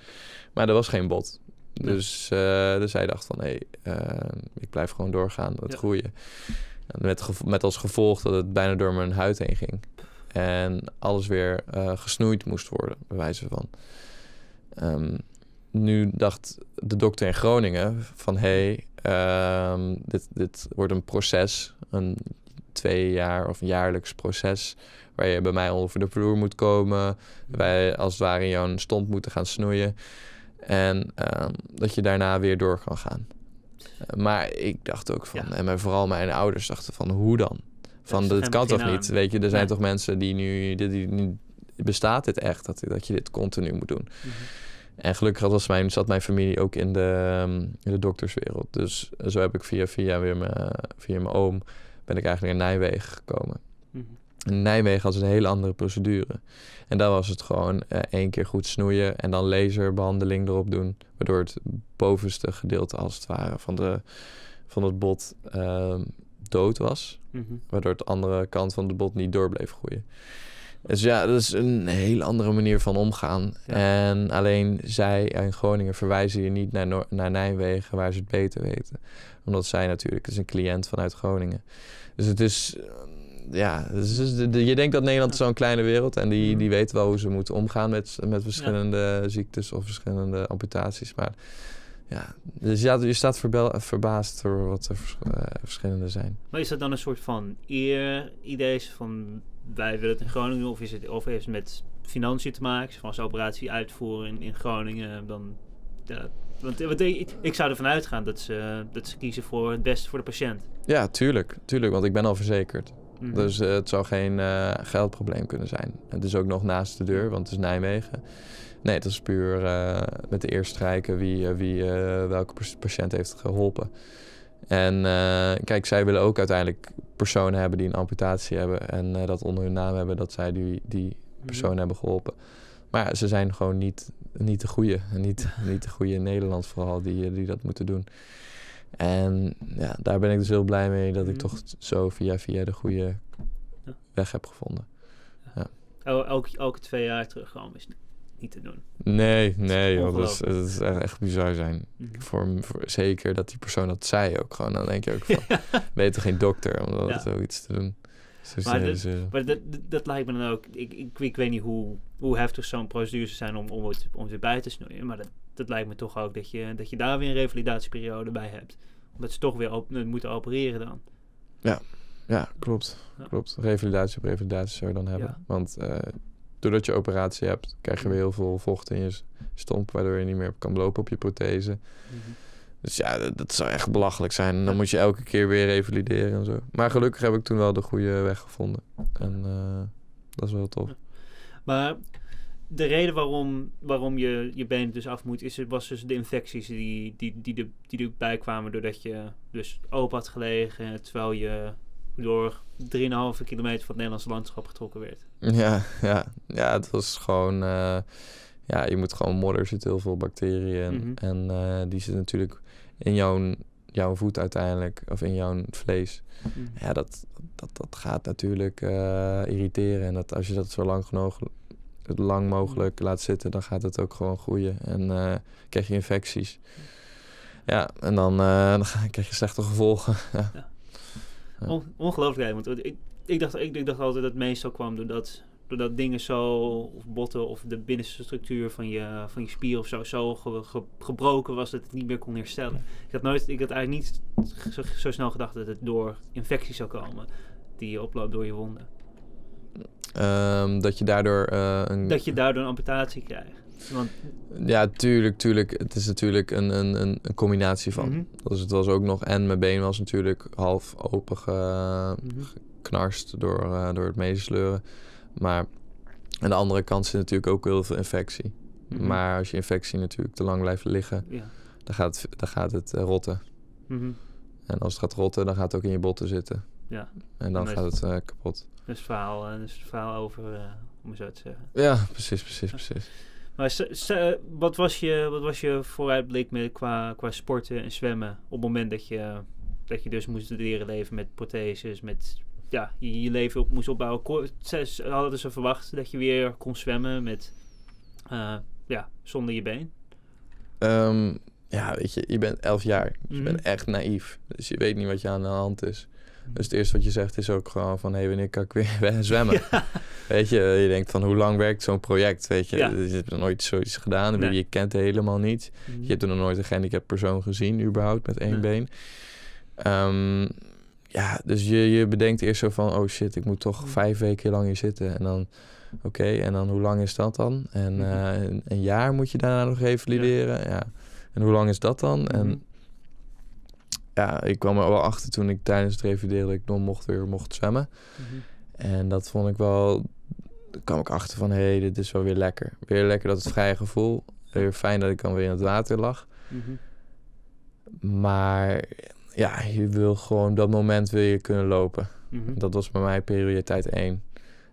Maar er was geen bot. Dus, uh, dus hij dacht van, hé, ik blijf gewoon doorgaan, het groeien. met als gevolg dat het bijna door mijn huid heen ging en alles weer eh, gesnoeid moest worden, bij wijze van. Ehm, nu dacht de dokter in Groningen van hé, hey, ehm, dit, dit wordt een proces, een twee jaar of een jaarlijks proces, waar je bij mij over de vloer moet komen, mhm. wij als het ware in jouw stond moeten gaan snoeien en ehm, dat je daarna weer door kan gaan. Eh, maar ik dacht ook van, en vooral mijn ouders dachten van hoe dan? Van dat, kan toch niet? Weet je, er zijn toch mensen die nu, die, die, bestaat dit echt, dat, dat je dit continu moet doen. Mhm. En gelukkig was mijn, zat mijn familie ook in de, ehm, in de dokterswereld. Dus zo heb ik via via weer mijn, via mijn oom ben ik eigenlijk naar Nijmegen gekomen. Mhm. Nijmegen hadden een hele andere procedure. En daar was het gewoon eh, één keer goed snoeien en dan laserbehandeling erop doen. Waardoor het bovenste gedeelte als het ware van, de, van het bot ehm, dood was. Mhm. Waardoor de andere kant van de bot niet door bleef groeien. Dus ja, dat is een hele andere manier van omgaan. En alleen zij in Groningen verwijzen je niet naar, naar Nijmegen, waar ze het beter weten. Omdat zij natuurlijk, is een cliënt vanuit Groningen. Dus het is, eh, ja, dus je denkt dat Nederland zo'n kleine wereld en die, mhm. die weten wel hoe ze moeten omgaan met, met verschillende ziektes of verschillende amputaties. Maar ja, dus ja, je staat verbaasd door wat er eh, verschillende zijn. Maar is dat dan een soort van eer idee van wij willen het in Groningen Of, is het, of heeft het met financiën te maken? Van als operatie uitvoeren in, in Groningen, dan... want, ik, ik, zou ervan uitgaan dat ze, dat ze kiezen voor het beste voor de patiënt. Ja, tuurlijk. Tuurlijk, want ik ben al verzekerd. Mhm. Dus eh, het zou geen eh, geldprobleem kunnen zijn. Het is ook nog naast de deur, want het is Nijmegen. Nee, het is puur eh, met de eerste strijken wie, eh, wie eh, welke patiënt heeft geholpen. En kijk, zij willen ook uiteindelijk personen hebben die een amputatie hebben en dat onder hun naam hebben dat zij die, die mhm. persoon hebben geholpen. Maar ze zijn gewoon niet, niet de goede. Niet, *laughs* niet de goede in Nederland vooral die, die dat moeten doen. En ja, daar ben ik dus heel blij mee dat ik mhm. toch zo via via de goede weg heb gevonden. Ja. Oh, elke, elke twee jaar gewoon is te doen. Nee, nee, dat is, is, echt bizar zijn. Mm -hmm. voor, zeker dat die persoon dat zei ook gewoon. Dan denk je ook van, *laughs* beter je geen dokter om ja. zoiets te doen? maar, dat, maar dat, lijkt me dan ook. Ik, ik, ik weet niet hoe, hoe heftig zo'n procedures zijn om, om, het, om het bij te snoeien. Maar dat, dat lijkt me toch ook dat je, dat je daar weer een revalidatieperiode bij hebt. Omdat ze toch weer op, moeten opereren dan. Ja, ja klopt. klopt. Revalidatie op revalidatie zou je dan hebben. Want eh, doordat je operatie hebt, krijg je mm. weer heel veel vocht in je stomp, waardoor je niet meer kan lopen op je prothese. Mhm. Dus ja, dat, zou echt belachelijk zijn. dan moet je elke keer weer revalideren en zo. Maar gelukkig heb ik toen wel de goede weg gevonden. En eh, dat is wel tof. Maar de reden waarom, waarom je je been dus af moet, is, was dus de infecties die, die, die, de, die erbij kwamen doordat je dus open had gelegen terwijl je door 3,5 kilometer van het Nederlandse landschap getrokken werd. Ja, ja, ja het was gewoon. Eh, ja, je moet gewoon modder, zitten heel veel bacteriën. Mhm. En eh, die zitten natuurlijk in jouw, jouw voet uiteindelijk, of in jouw vlees. Mhm. Ja, dat, dat, dat gaat natuurlijk eh, irriteren. En dat als je dat zo lang genoeg lang mogelijk laat zitten, dan gaat het ook gewoon groeien. En krijg je infecties. Ja, en dan, dan krijg je slechte gevolgen. *laughs* ja. On, ongelooflijk, want ik, ik, dacht, ik, altijd dat het meestal kwam doordat doordat dingen zo, of botten of de binnenste structuur van je, van je spier of zo, zo gebroken was dat het niet meer kon herstellen. Ik had, nooit, ik had eigenlijk niet zo, snel gedacht dat het door infectie zou komen die je oploopt door je wonden. Ehm, dat je daardoor eh, een... Dat je daardoor een amputatie krijgt. Ja, tuurlijk, tuurlijk. Het is natuurlijk een, een, een, een combinatie van. Mm Dus het was ook nog... En mijn been was natuurlijk half open mhm. geknarst door, eh, door het meesleuren Maar aan de andere kant zit natuurlijk ook heel veel infectie. Mhm. Maar als je infectie natuurlijk te lang blijft liggen... Dan, gaat het, dan gaat het eh, rotten. Mhm. En als het gaat rotten, dan gaat het ook in je botten zitten. Ja. En dan gaat het eh, kapot. Dus het verhaal, dus verhaal over, om het zo te zeggen. Ja, precies, precies, precies. Maar eh, wat was je, wat was je vooruitblik met, qua, qua sporten en zwemmen? Op het moment dat je, dat je dus moest leren leven met protheses, met ja, je, je leven moest opbouwen. Ze hadden ze dus verwacht dat je weer kon zwemmen met, eh, ja, zonder je been? Ehm, ja, weet je, je bent elf jaar. Dus je mhm. bent echt naïef. Dus je weet niet wat je aan de hand is. Dus het eerste wat je zegt is ook gewoon van... hé, hey, wanneer kan ik weer *laughs* zwemmen? Weet je, je denkt van hoe lang werkt zo'n project? Weet je, je hebt nog nooit zoiets gedaan. Je kent helemaal niet. Mhm. Je hebt er nog nooit een handicap persoon gezien überhaupt met één been. Ehm, ja, dus je, je bedenkt eerst zo van... oh shit, ik moet toch mhm. vijf weken lang hier zitten. En dan... Oké, en dan hoe lang is dat dan? En mhm. eh, een, jaar moet je daarna nog revalideren. Ja. ja. En hoe lang is dat dan? En ja, ik kwam er wel achter toen ik tijdens het revalideren dat ik nog mocht weer mocht zwemmen. Mhm. En dat vond ik wel, daar kwam ik achter van hé, hey, dit is wel weer lekker. Weer lekker dat het vrije gevoel. Weer fijn dat ik dan weer in het water lag. Mhm. Maar ja, je wil gewoon dat moment weer kunnen lopen. Mhm. Dat was bij mij prioriteit één.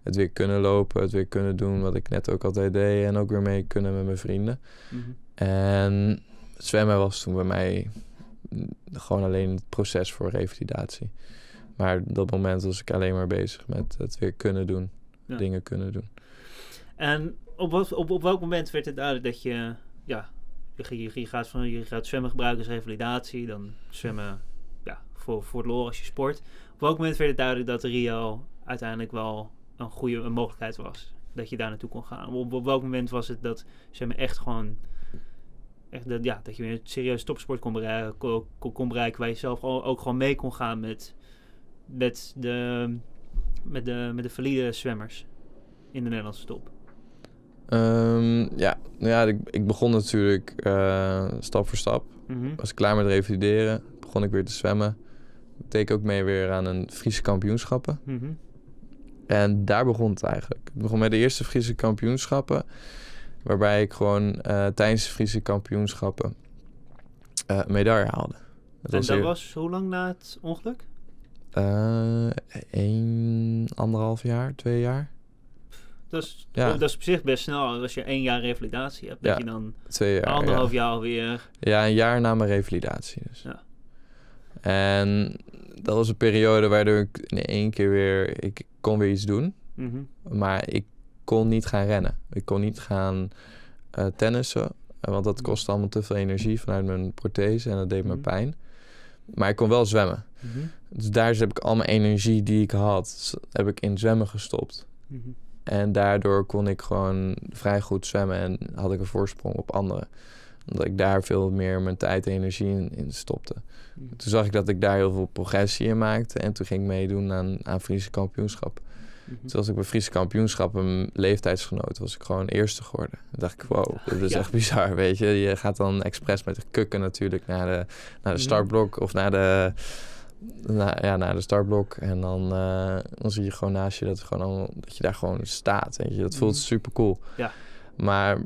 Het weer kunnen lopen, het weer kunnen doen wat ik net ook altijd deed. En ook weer mee kunnen met mijn vrienden. En zwemmen was toen bij mij gewoon alleen het proces voor revalidatie. Maar dat moment was ik alleen maar bezig met het weer kunnen doen. Dingen kunnen doen. En op, wat, op, op welk moment werd het duidelijk dat je, ja, je, gaat, van, je gaat zwemmen gebruiken als revalidatie, dan zwemmen ja, voor, voor lol als je sport. Op welk moment werd het duidelijk dat Rio uiteindelijk wel een goede een mogelijkheid was? Dat je daar naartoe kon gaan. Op, op welk moment was het dat zwemmen echt gewoon echt dat, ja, dat je weer een serieuze topsport kon bereiken, kon, kon bereiken waar je zelf ook gewoon mee kon gaan met, met, de, met, de, met de valide zwemmers in de Nederlandse top. Ehm, ja, nou ja ik, ik begon natuurlijk eh, stap voor stap. Mm Was ik klaar met revalideren, begon ik weer te zwemmen. Ik Deed ook mee weer aan een Friese kampioenschappen. Mhm. En daar begon het eigenlijk. Ik begon met de eerste Friese kampioenschappen. Waarbij ik gewoon eh, tijdens de Friese kampioenschappen eh, medaille haalde. en dat was hoe lang na het ongeluk? Uh, anderhalf jaar, twee jaar. Dat is, dat is op zich best snel. Als je één jaar revalidatie hebt, ja. dat je dan twee jaar, anderhalf ja. jaar weer... Ja, een jaar na mijn revalidatie dus. Ja. En dat was een periode waardoor ik in één keer weer... Ik kon weer iets doen. Mhm. Maar ik kon niet gaan rennen. Ik kon niet gaan uh, tennissen, eh, want dat kostte allemaal te veel energie vanuit mijn prothese en dat deed me mhm. pijn. Maar ik kon wel zwemmen. Mhm. Dus daar heb ik al mijn energie die ik had, heb ik in zwemmen gestopt. Mhm. En daardoor kon ik gewoon vrij goed zwemmen en had ik een voorsprong op anderen. Omdat ik daar veel meer mijn tijd en energie in, stopte. Toen zag ik dat ik daar heel veel progressie in maakte. En toen ging ik meedoen aan, aan Friese kampioenschap zoals Toen was ik bij Friese kampioenschap een leeftijdsgenoot. was ik gewoon eerste geworden. Dan dacht ik, wow, dat is echt bizar, weet je. Je gaat dan expres met de kukken natuurlijk naar de, naar de mhm. startblok of naar de... naar ja, naar de startblok. En dan, eh, dan zie je gewoon naast je dat, gewoon allemaal, dat je daar gewoon staat. Weet je. Dat voelt mhm. super cool. Ja. Maar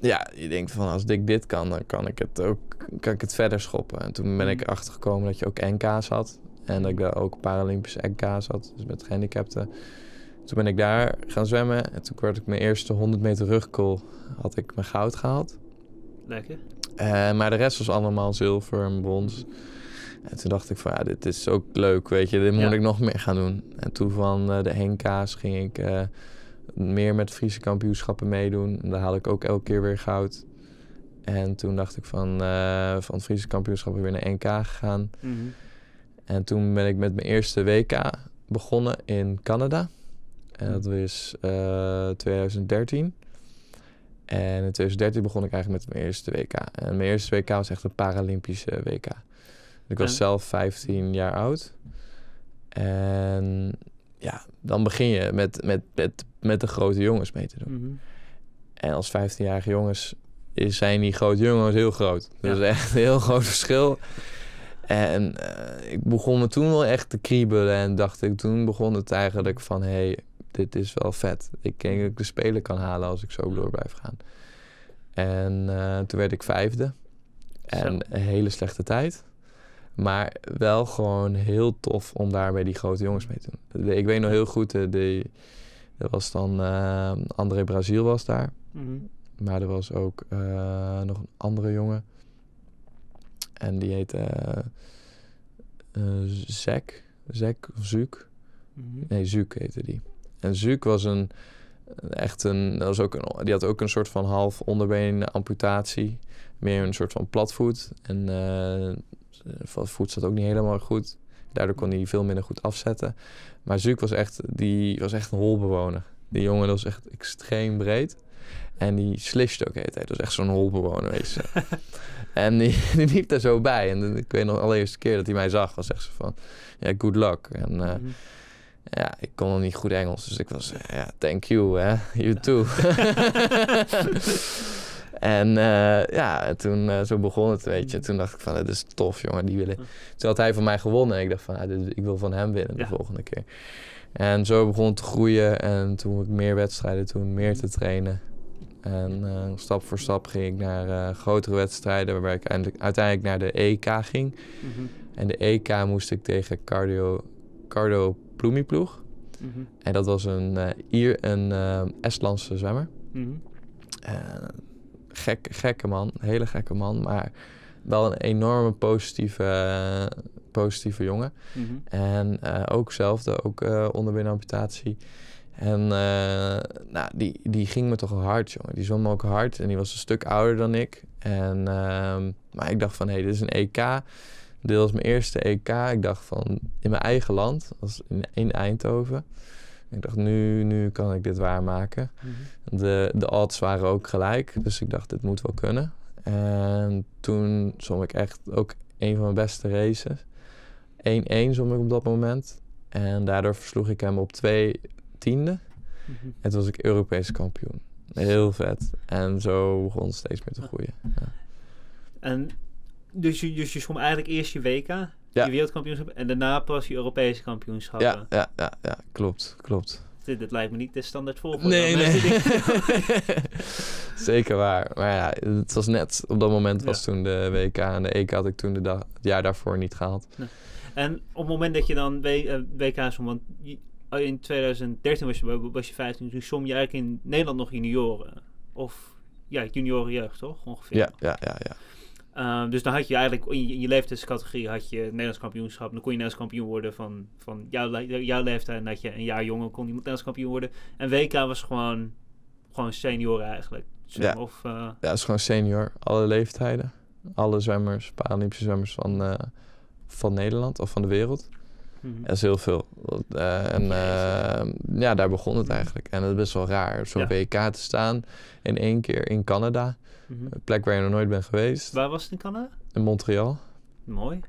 ja, je denkt van als ik dit kan, dan kan ik het ook kan ik het verder schoppen. En toen ben ik mhm. achtergekomen dat je ook NK's had. En dat ik daar ook Paralympische NK's had, dus met gehandicapten. Toen ben ik daar gaan zwemmen en toen werd ik mijn eerste 100 meter rugkool, had ik mijn goud gehaald. Lekker. Eh, maar de rest was allemaal zilver en brons. En toen dacht ik van, ja, dit is ook leuk, weet je, dit moet ik nog meer gaan doen. En toen van uh, de Henka's ging ik eh, meer met Friese kampioenschappen meedoen. En daar haalde ik ook elke keer weer goud. En toen dacht ik van, van Friese kampioenschappen weer naar NK gegaan. Mhm. En toen ben ik met mijn eerste WK begonnen in Canada. En dat hmm. is uh, eh, 2013. En in 2013 begon ik eigenlijk met mijn eerste WK. En mijn eerste WK was echt een Paralympische WK. Ik was zelf 15 jaar oud. En ja, dan begin je met, met, met, met de grote jongens mee te doen. Mhm. En als 15-jarige jongens zijn die grote jongens heel groot. Ja. Dat is echt een heel groot verschil. En eh, ik begon me toen wel echt te kriebelen en dacht ik, toen begon het eigenlijk van hé, hey, dit is wel vet. Ik denk mm. dat ik de Spelen kan halen als ik zo door blijf gaan. En eh, toen werd ik vijfde. En een hele slechte tijd. Maar wel gewoon heel tof om daar bij die grote jongens mee te doen. Ik weet nog heel goed, eh, de, er was dan eh, André Brazil was daar. Mhm. Maar er was ook nog een andere jongen. En die heette Zek. Zek of Zuk? Mhm. Nee, Zuk heette die. En Zuuk was een echt een, dat was ook een, die had ook een soort van half onderbeen amputatie. Meer een soort van platvoet. En eh, voet zat ook niet helemaal goed. Daardoor kon hij veel minder goed afzetten. Maar Zuuk was echt, die was echt een holbewoner. Die jongen was echt extreem breed. En die slisht ook de hele tijd. Dat was echt zo'n holbewoner, weet je. *laughs* en die, *laughs* die liep daar zo bij. En ik weet nog de allereerste keer dat hij mij zag, was echt zo van... Ja, good luck. En, eh, mhm. Ja, ik kon nog niet goed Engels, dus ik was, eh, ja, thank you, hè. You too. *laughs* en eh, ja, toen eh, zo begon het, weet je. Toen dacht ik van, dit is tof, jongen, die willen... Hm. Toen had hij van mij gewonnen en ik dacht van, ik wil van hem winnen de volgende keer. En zo begon het te groeien en toen ik meer wedstrijden, toen meer te trainen. En stap voor stap ging ik naar grotere wedstrijden, waarbij ik uiteindelijk naar de EK ging. Mhm. En de EK moest ik tegen Cardio... cardio Ploemieploeg. Mm En dat was een eh, Ier, een eh, Estlandse zwemmer. Mhm. Eh, gek, gekke man, hele gekke man, maar wel een enorme positieve, positieve jongen. Mhm. En ook zelfde, ook onder amputatie. En nou, die, die ging me toch hard, jongen. Die zwom ook hard en die was een stuk ouder dan ik. En, ehm, maar ik dacht van, hé, hey, dit is een EK. Dit was mijn eerste EK. Ik dacht van in mijn eigen land, als in, Eindhoven. Ik dacht, nu, nu kan ik dit waarmaken. Mhm. de, de odds waren ook gelijk, dus ik dacht, dit moet wel kunnen. En toen zom ik echt ook een van mijn beste races. 1-1 zom ik op dat moment. En daardoor versloeg ik hem op twee tiende. Mhm. En toen was ik Europees kampioen. Heel vet. En zo begon het steeds meer te groeien. En dus, je, dus je eigenlijk eerst je WK, je wereldkampioenschap en daarna pas je Europese kampioenschappen. Ja, ja, ja, ja klopt, klopt. Dit, dit lijkt me niet de standaard volgorde. Nee, nee. *laughs* *laughs* Zeker waar. Maar ja, het was net op dat moment was toen de WK en de EK had ik toen de het jaar daarvoor niet gehaald. En op het moment dat je dan eh, WK som, want oh, in 2013 was je, was je 15, toen som je eigenlijk in Nederland nog junioren. Of ja, jeugd toch ongeveer? Ja, ja, ja. ja. Ehm, dus dan had je eigenlijk in je, leeftijdscategorie had je het Nederlands kampioenschap. Dan kon je Nederlands kampioen worden van, van jouw, leeftijd. En dat je een jaar jonger kon je Nederlands kampioen worden. En WK was gewoon, gewoon senior eigenlijk. ja. Of, eh, ja, het is gewoon senior. Alle leeftijden. Alle zwemmers, Paralympische zwemmers van, uh, van Nederland of van de wereld. Mhm. Dat is heel veel. Eh, en ja, daar begon het eigenlijk. En het is best wel raar. Zo'n WK te staan in één keer in Canada. Mhm. Een plek waar je nog nooit bent geweest. Waar was het in Canada? In Montreal. Mooi.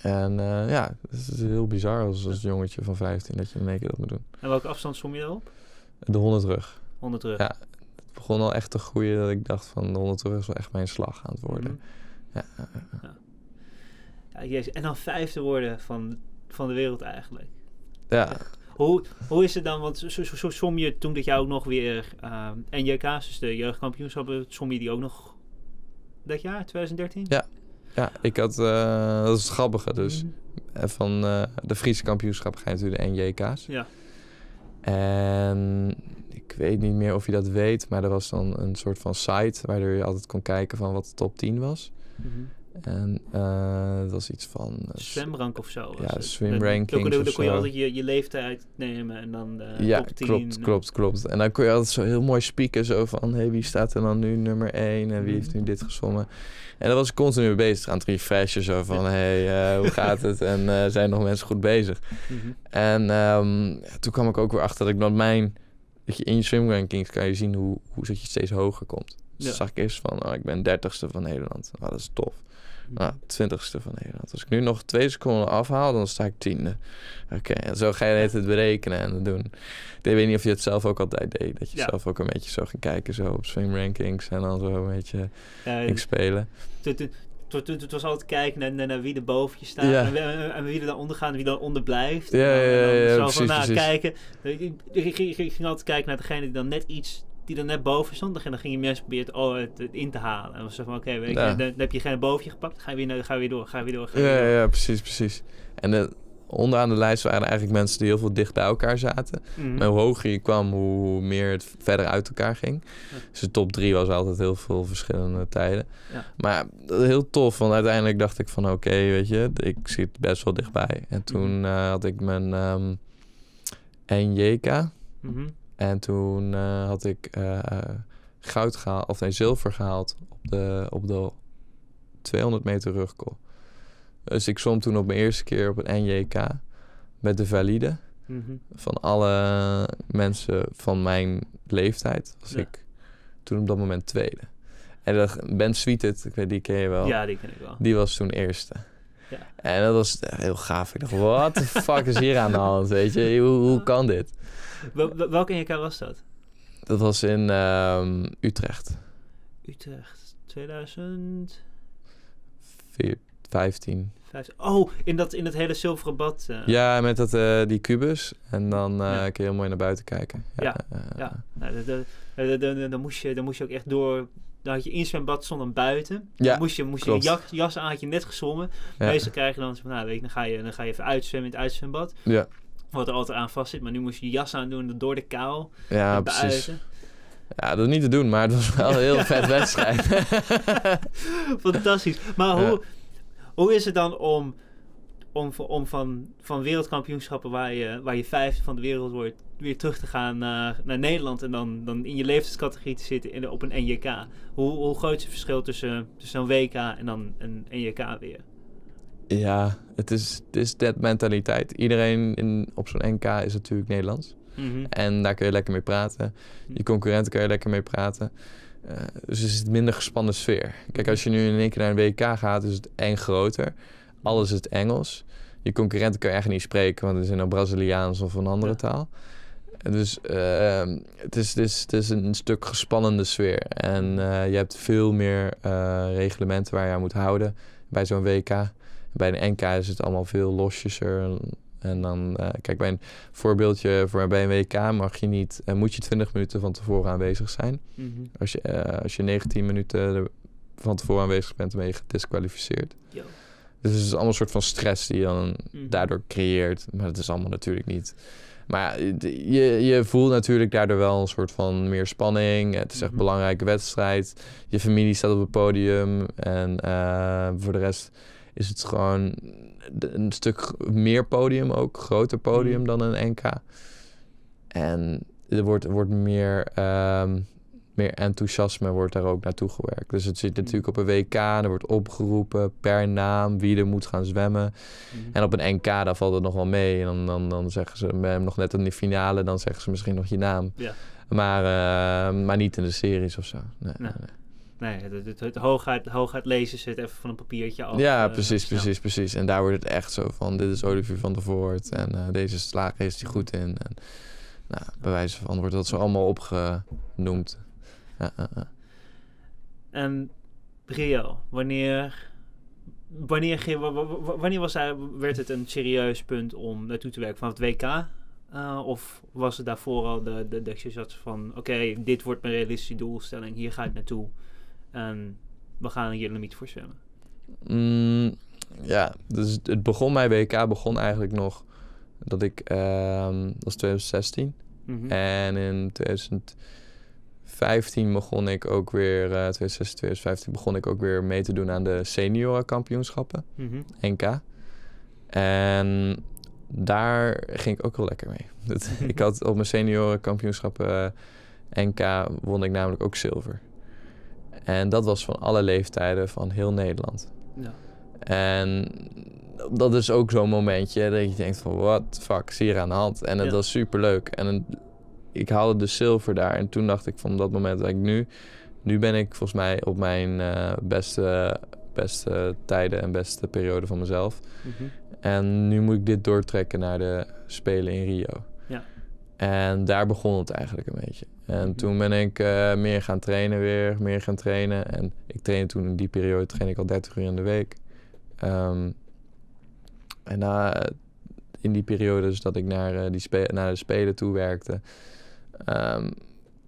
En eh, ja, het is heel bizar als, als jongetje van 15 dat je in keer dat moet doen. En welke afstand som je erop? De 100 rug. 100 rug. Ja, het begon al echt te groeien dat ik dacht van de 100 rug is wel echt mijn slag aan het worden. Mhm. ja. ja. ja jezus. En dan vijfde worden van, van de wereld eigenlijk. Ja. Hoe, hoe is het dan? Want som je toen dat jij ook nog weer uh, eh, NJK's, dus de jeugdkampioenschap som je die ook nog dat jaar, 2013? Ja, ja ik had, uh, dat is het grappige dus. Mm Van de Friese kampioenschap ga je natuurlijk de NJK's. Ja. En ik weet niet meer of je dat weet, maar er was dan een soort van site waardoor je altijd kon kijken van wat de top 10 was. Mhm. En uh, dat was iets van... Uh, eh, swimrank of zo. Ja, swimranking Dan, kon je altijd je, je leeftijd nemen en dan eh, Ja, klopt, klopt, klopt, En dan kon je altijd zo heel mooi spieken zo van... Hey, wie staat er dan nu nummer 1 en wie heeft mhm. nu dit gezongen? En dat was ik continu bezig aan het refreshen zo van... hey, hoe *laughs* gaat het? En zijn nog mensen goed bezig? Mhm. En ehm, toen kwam ik ook weer achter dat ik met mijn... Dat je in je swimrankings kan je zien hoe, hoe dat je steeds hoger komt. Dus zag ik eerst van, oh, ik ben dertigste van Nederland. Oh, dat is tof. 20 twintigste van Nederland. Als ik nu nog twee seconden afhaal, dan sta ik tiende. Oké, en zo ga je het berekenen en doen. Ik weet niet of je het zelf ook altijd deed. Dat je zelf ook een beetje zo ging kijken zo op swing rankings en dan zo een beetje spelen. ging spelen. Het was altijd kijken naar, wie er boven je staat. En, wie, er dan onder gaat en wie dan onder blijft. Ja, ja, ja, zo nou, kijken. Ik, ik, ik ging altijd kijken naar degene die dan net iets die er net boven stond. En dan ging je mes proberen oh, het, in te halen. En was zo van, oké, dan, heb je geen bovenje gepakt. Dan ga je weer, ga weer door, ga je weer door. ja, ja, precies, precies. En eh, onderaan de lijst waren eigenlijk mensen die heel veel dicht bij elkaar zaten. Maar mhm. hoe hoger je kwam, hoe meer het verder uit elkaar ging. Dus de top drie was altijd heel veel verschillende tijden. Maar heel tof, want uiteindelijk dacht ik van oké, weet je, ik zit best wel dichtbij. En toen mhm. eh, had ik mijn um, ehm, NJK. Mhm. En toen eh, had ik eh, eh, goud gehaald, of nee, zilver gehaald op de, op de 200 meter rugkool. Dus ik zwom toen op mijn eerste keer op een NJK met de valide. Mhm. Van alle mensen van mijn leeftijd was ik toen op dat moment tweede. En dat, Ben Sweeted, ik weet, die ken je wel. Ja, die ken ik wel. Die was toen eerste. Ja. En dat was heel gaaf. Ik dacht, wat de fuck is hier aan de hand, weet je? Hoe, hoe kan dit? Wel, welke EK was dat? Dat was in ehm, Utrecht. Utrecht, 2015. Oh, in dat, in dat hele zilveren bad. Eh. Ja, met dat, uh, die kubus. En dan uh, ja. kun je heel mooi naar buiten kijken. Ja, ja. dan, moest je, dan moest je ook echt door... Dan had je in zwembad zonder buiten. Ja, dan moest je, moest je jas, aan, had je net gezwommen. Meestal krijg je dan, van, nou, weet je, dan, ga je, dan ga je even uitzwemmen in het uitzwembad. Ja. Wat er altijd aan vast zit. Maar nu moest je jas aan doen door de kaal. Ja, precies. Ja, dat niet te doen, maar het was wel een heel *laughs* vet wedstrijd. *laughs* Fantastisch. Maar hoe, hoe is het dan om, om, om van, van wereldkampioenschappen waar je, waar je vijfde van de wereld wordt, weer terug te gaan naar, naar Nederland en dan, dan in je leeftijdscategorie te zitten in, op een NJK? Hoe, hoe groot is het verschil tussen, tussen een WK en dan een NJK weer? Ja, het is, het dat mentaliteit. Iedereen in, op zo'n NK is natuurlijk Nederlands. Mhm. En daar kun je lekker mee praten. Je mhm. concurrenten kun je lekker mee praten. Eh, dus het is een minder gespannen sfeer. Kijk, als je nu in één keer naar een WK gaat, is het eng groter. Alles is het Engels. Je concurrenten kun je echt niet spreken, want het in een Braziliaans of een andere taal. Dus ehm, het, is, het is een stuk gespannende sfeer. En mhm. eh, je hebt veel meer eh, reglementen waar je aan moet houden bij zo'n WK. Bij een NK is het allemaal veel losjeser. En dan, uh, kijk, bij een voorbeeldje voor bij een WK mag je niet, uh, moet je 20 minuten van tevoren aanwezig zijn. Mhm. als, je, eh, als je 19 minuten van tevoren aanwezig bent, dan ben je gedisqualificeerd. Dus het is allemaal een soort van stress die je dan mhm. daardoor creëert. Maar dat is allemaal natuurlijk niet. Maar je, je voelt natuurlijk daardoor wel een soort van meer spanning. Het is echt mhm. een belangrijke wedstrijd. Je familie staat op het podium. En voor de rest is het gewoon een stuk meer podium ook, groter podium mm. dan een NK. En er wordt, wordt meer, ehm, meer enthousiasme wordt daar ook naartoe gewerkt. Dus het zit mm. natuurlijk op een WK, er wordt opgeroepen per naam wie er moet gaan zwemmen. Mm. En op een NK, daar valt het nog wel mee. En dan, dan, dan zeggen ze hem nog net in de finale, dan zeggen ze misschien nog je naam. Ja. Maar, eh, maar niet in de series of zo. nee. nee. Nee, het, het, het hooguit, hooguit lezen zit even van een papiertje af. Ja, eh, precies, precies, precies. En daar wordt het echt zo van, dit is Olivier van der Voort en eh, deze slaag is hij goed in. En, nou, bij wijze van wordt dat zo allemaal opgenoemd. Ja, eh, En Rio, wanneer, wanneer, wanneer was hij, werd het een serieus punt om naartoe te werken? Van het WK? of was het daarvoor al de, de, zat van... oké, dit wordt mijn realistische doelstelling, hier ga ik naartoe. En we gaan hier een limiet voor zwemmen. Mm, ja, dus het begon bij WK begon eigenlijk nog dat ik, ehm, dat was 2016. Mhm. En in 2015 begon ik ook weer, uh, 2016, 2015 begon ik ook weer mee te doen aan de seniorenkampioenschappen mhm. NK. En daar ging ik ook wel lekker mee. *laughs* ik had op mijn seniorenkampioenschappen eh, NK won ik namelijk ook zilver. En dat was van alle leeftijden van heel Nederland. Ja. En dat is ook zo'n momentje dat je denkt van wat fuck zie je aan de hand? En het was super leuk. En ik haalde de zilver daar. En toen dacht ik van dat moment dat ik nu... Nu ben ik volgens mij op mijn eh, beste, beste tijden en beste periode van mezelf. Mhm. En nu moet ik dit doortrekken naar de Spelen in Rio. Ja. En daar begon het eigenlijk een beetje. En toen ben ik uh, meer gaan trainen weer, meer gaan trainen. En ik trainde toen in die periode, train ik al 30 uur in de week. Ehm, en na, in die periode dus dat ik naar, eh, die naar de Spelen toe werkte... Ehm,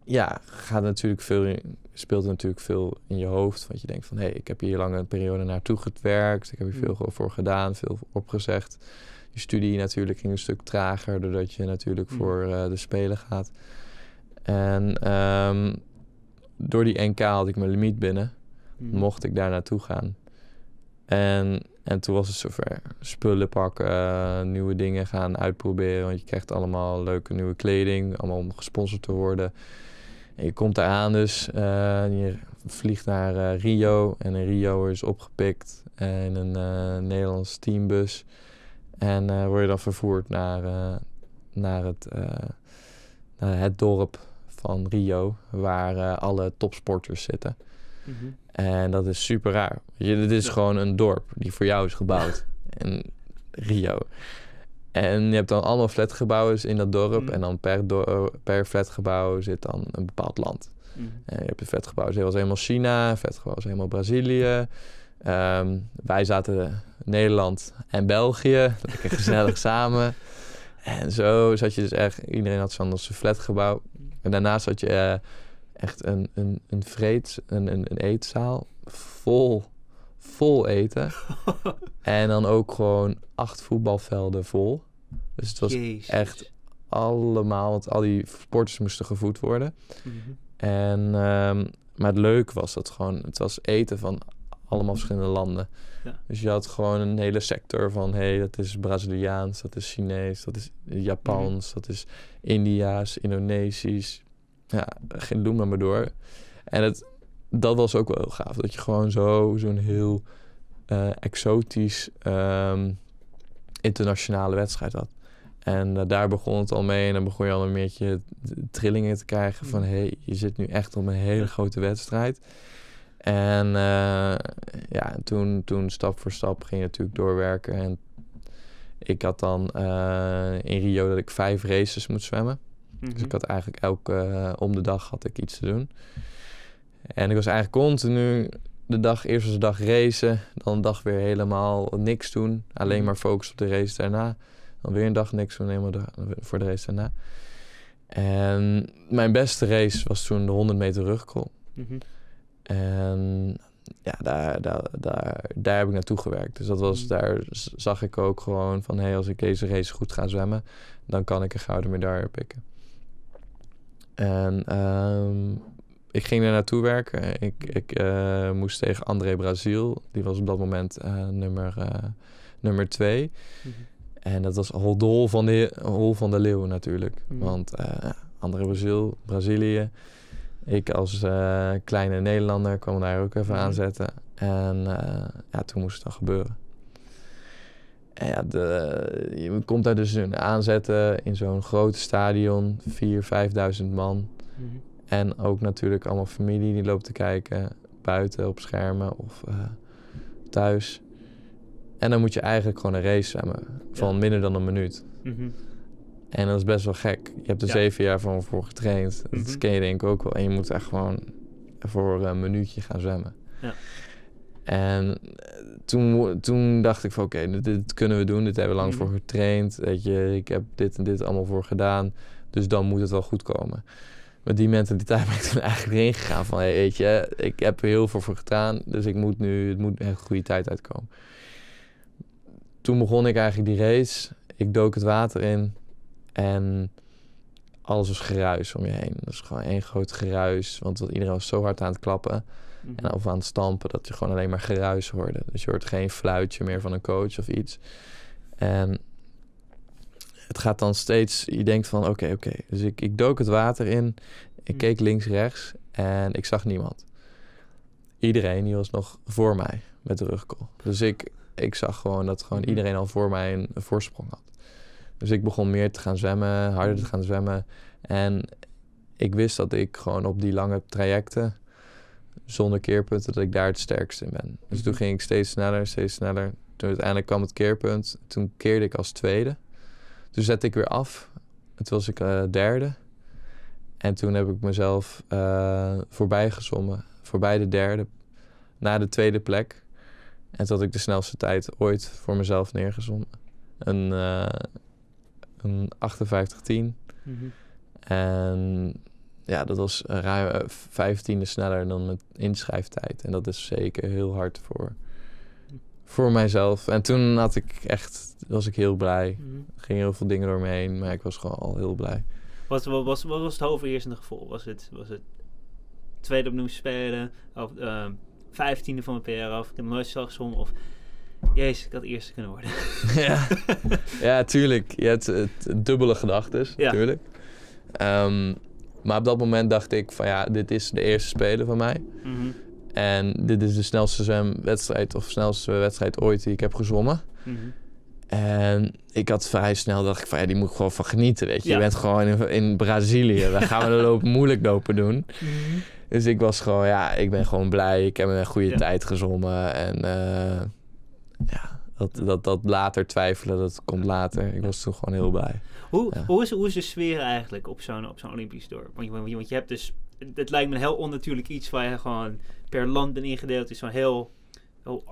ja, gaat natuurlijk veel speelt natuurlijk veel in je hoofd. Want je denkt van, hé, hey, ik heb hier lange periode naartoe gewerkt. Ik heb hier mm. veel voor gedaan, veel opgezegd. Je studie natuurlijk ging een stuk trager... doordat je natuurlijk mm. voor eh, de Spelen gaat... En ehm, door die NK had ik mijn limiet binnen. Hmm. Mocht ik daar naartoe gaan. En, en toen was het zover. Spullen pakken, nieuwe dingen gaan uitproberen. Want je krijgt allemaal leuke nieuwe kleding. Allemaal om gesponsord te worden. En je komt eraan dus. Uh, je vliegt naar eh, Rio. En in Rio is dus opgepikt in een eh, Nederlands teambus. En word je dan vervoerd naar, naar, het, naar het dorp van Rio, waar eh, alle topsporters zitten. Mhm. En dat is super raar. Je, dit is gewoon een dorp die voor jou is gebouwd. en *laughs* Rio. En je hebt dan allemaal flatgebouwen in dat dorp. Mhm. En dan per, per flatgebouw zit dan een bepaald land. Mm. je hebt een flatgebouw, was helemaal China, flatgebouw is helemaal Brazilië. Ehm, wij zaten Nederland en België, lekker gezellig *laughs* samen. En zo zat je dus echt, iedereen had zo'n flatgebouw. En daarnaast had je eh, echt een, een, een vreeds, een, een, een eetzaal vol, vol eten. *laughs* en dan ook gewoon acht voetbalvelden vol. Dus het was echt allemaal, want al die sporters moesten gevoed worden. Mhm. En, ehm, maar het leuk was dat gewoon, het was eten van allemaal verschillende landen. Ja. Dus je had gewoon een hele sector van... hé, hey, dat is Braziliaans, dat is Chinees, dat is Japans... Mhm. dat is India's, Indonesisch. Ja, geen doen maar maar door. En het, dat was ook wel heel gaaf. Dat je gewoon zo zo'n heel eh, exotisch ehm, internationale wedstrijd had. En eh, daar begon het al mee. En dan begon je al een beetje trillingen te krijgen van... hé, mhm. hey, je zit nu echt op een hele grote wedstrijd. En eh, ja, toen, toen stap voor stap ging je natuurlijk doorwerken. En ik had dan eh, in Rio dat ik vijf races moest zwemmen. Dus ik mhm. had eigenlijk elke eh, om de dag had ik iets te doen. En ik was eigenlijk continu de dag, eerst was de dag racen, dan een dag weer helemaal niks doen. Alleen mhm. maar focus op de race daarna. Dan weer een dag niks doen, helemaal voor de race daarna. En mijn beste race was toen de 100 meter rugkrol. Mm en ja, daar, daar, daar, daar heb ik naartoe gewerkt. Dus dat was, mm. daar zag ik ook gewoon van... hé, hey, als ik deze race goed ga zwemmen... dan kan ik een gouden medaille pikken. En ehm, ik ging daar naartoe werken. Ik, ik eh, moest tegen André Brazil. Die was op dat moment eh, nummer, eh, nummer twee. Mhm. En dat was Holdol van de, Hol van de Leeuw natuurlijk. Mhm. Want André Brazil, Brazilië... Ik als eh, kleine Nederlander kwam daar ook even mhm. aan zetten. En eh, ja, toen moest het dan gebeuren. En ja, de, je komt daar dus een aanzetten in zo'n groot stadion, 4.000, 5.000 man. Mhm. En ook natuurlijk allemaal familie die loopt te kijken, buiten op schermen of eh, thuis. En dan moet je eigenlijk gewoon een race hebben van minder dan een minuut. Mm en dat is best wel gek. Je hebt er zeven jaar van voor getraind. Dat mhm. ken je denk ik ook wel. En je moet echt gewoon voor een minuutje gaan zwemmen. Ja. En eh, toen, toen dacht ik van oké, dit, kunnen we doen. Dit hebben we lang mhm. voor getraind. Weet je, ik heb dit en dit allemaal voor gedaan. Dus dan moet het wel goed komen. Met die mentaliteit *laughs* ben ik toen eigenlijk erin gegaan van hey, weet je, ik heb er heel veel voor gedaan. Dus ik moet nu, het moet een goede tijd uitkomen. Toen begon ik eigenlijk die race. Ik dook het water in. En alles was geruis om je heen. Dat is gewoon één groot geruis. Want iedereen was zo hard aan het klappen mhm. en of aan het stampen dat je gewoon alleen maar geruis hoorde. Dus je hoort geen fluitje meer van een coach of iets. En het gaat dan steeds, je denkt van oké, oké. Dus ik, ik dook het water in, ik mhm. keek links, rechts en ik zag niemand. Iedereen die was nog voor mij met de rugkool. Dus ik, ik zag gewoon dat gewoon mhm. iedereen al voor mij een voorsprong had. Dus ik begon meer te gaan zwemmen, harder te gaan zwemmen. En ik wist dat ik gewoon op die lange trajecten, zonder keerpunten, dat ik daar het sterkste in ben. Dus toen mhm. ging ik steeds sneller, steeds sneller. Toen uiteindelijk kwam het keerpunt. Toen keerde ik als tweede. Toen zette ik weer af. Toen was ik uh, derde. En toen heb ik mezelf uh, voorbij Voorbij de derde. Naar de tweede plek. En toen had ik de snelste tijd ooit voor mezelf neergezonden. Een, eh, een 58 Mm En ja, dat was ruim 15e eh, sneller dan mijn inschrijftijd. En dat is zeker heel hard voor, voor mijzelf. En toen had ik echt, was ik heel blij. Mm Ging heel veel dingen door me heen, maar ik was gewoon al heel blij. Wat, wat, was wat was het overheersende gevoel? Was het, was het tweede opnieuw spelen? Of eh, vijftiende van mijn PR af? Ik heb nooit zo Of Jezus, ik had eerste kunnen worden. *laughs* ja. ja, tuurlijk. Je hebt het, dubbele gedachten, ja. tuurlijk. Ehm, maar op dat moment dacht ik van ja, dit is de eerste speler van mij. Mhm. En dit is de snelste zwemwedstrijd of snelste wedstrijd ooit die ik heb gezwommen. Mhm. En ik had vrij snel dacht ik van ja, die moet ik gewoon van genieten. Weet je, je bent gewoon in, in Brazilië. Daar gaan we de loop *laughs* moeilijk lopen doen. Mhm. Dus ik was gewoon, ja, ik ben gewoon blij. Ik heb een goede tijd gezongen. En eh, ja, dat, dat, dat later twijfelen, dat komt later. Ik was toen gewoon heel blij. Hoe, hoe, is, hoe is de sfeer eigenlijk op zo'n zo'n Olympisch dorp? Want je, want je hebt dus, het lijkt me een heel onnatuurlijk iets waar je gewoon per land bent ingedeeld. is zo'n heel, heel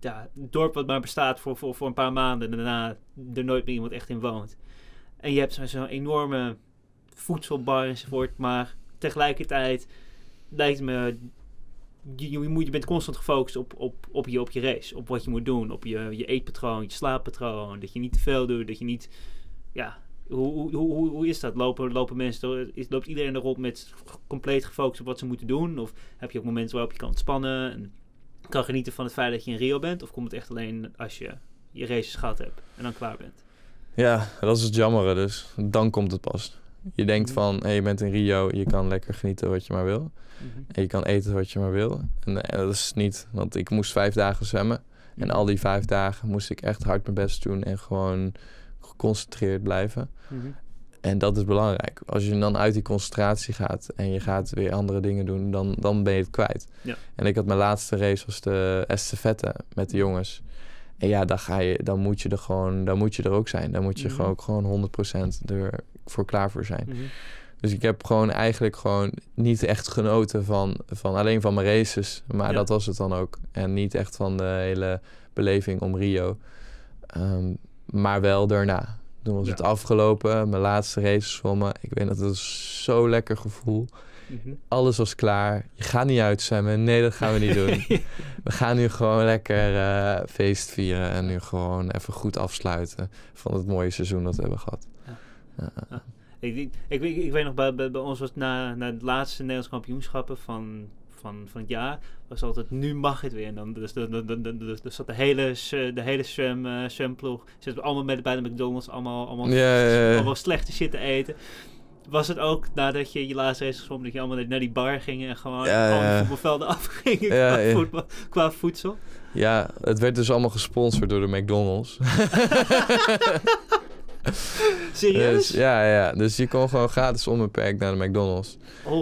ja, dorp wat maar bestaat voor, voor, voor een paar maanden. En daarna er nooit meer iemand echt in woont. En je hebt zo'n enorme voedselbar enzovoort. Maar tegelijkertijd lijkt me je, moet, je bent constant gefocust op, op, op, je, op je race. Op wat je moet doen. Op je, je eetpatroon, je slaappatroon. Dat je niet te veel doet. Dat je niet. Ja, hoe, hoe, hoe, hoe, is dat? Lopen, lopen mensen, is, loopt iedereen erop met compleet gefocust op wat ze moeten doen? Of heb je ook momenten waarop je kan ontspannen en kan genieten van het feit dat je in Rio bent? Of komt het echt alleen als je je races gehad hebt en dan klaar bent? Ja, dat is het jammere dus. Dan komt het pas. Je denkt mhm. van, hey, je bent in Rio, je kan lekker genieten wat je maar wil. Mhm. En je kan eten wat je maar wil. En eh, dat is niet, want ik moest vijf dagen zwemmen. En mhm. al die vijf dagen moest ik echt hard mijn best doen en gewoon geconcentreerd blijven. En dat is belangrijk. Als je dan uit die concentratie gaat en je gaat weer andere dingen doen, dan, dan ben je het kwijt. Ja. En ik had mijn laatste race was de estafette met de jongens. En ja, dan, ga je, dan moet je er gewoon, dan moet je er ook zijn. Dan moet je gewoon, ook gewoon 100% er voor klaar voor zijn. Mhm. Dus ik heb gewoon eigenlijk gewoon niet echt genoten van, van alleen van mijn races. Maar dat was het dan ook. En niet echt van de hele beleving om Rio. Ehm, maar wel daarna. Toen was het afgelopen. Mijn laatste race zwommen. Ik weet dat het zo lekker gevoel. Mhm. Alles was klaar. Je gaat niet uit Nee, dat gaan we niet doen. *laughs* we gaan nu gewoon lekker uh, feest vieren. En nu gewoon even goed afsluiten van het mooie seizoen dat we hebben gehad. Ik, ik, ik, ik, weet nog, bij, bij, ons was na, na het laatste Nederlands kampioenschappen van van, van het jaar was altijd nu mag het weer. En dan, dus, dus, dus, dus zat de hele, de hele zwem uh, zitten zit allemaal met, bij de McDonald's, allemaal, allemaal, ja, ja, allemaal slechte shit te eten. Was het ook nadat je je laatste race dat je allemaal naar die bar ging en gewoon alle voetbalvelden afging qua, voetbal, qua voedsel? Ja, het werd dus allemaal gesponsord door de McDonald's. *laughs* *laughs* Serieus? Dus, ja, ja. Dus je kon gewoon gratis onbeperkt naar de McDonald's.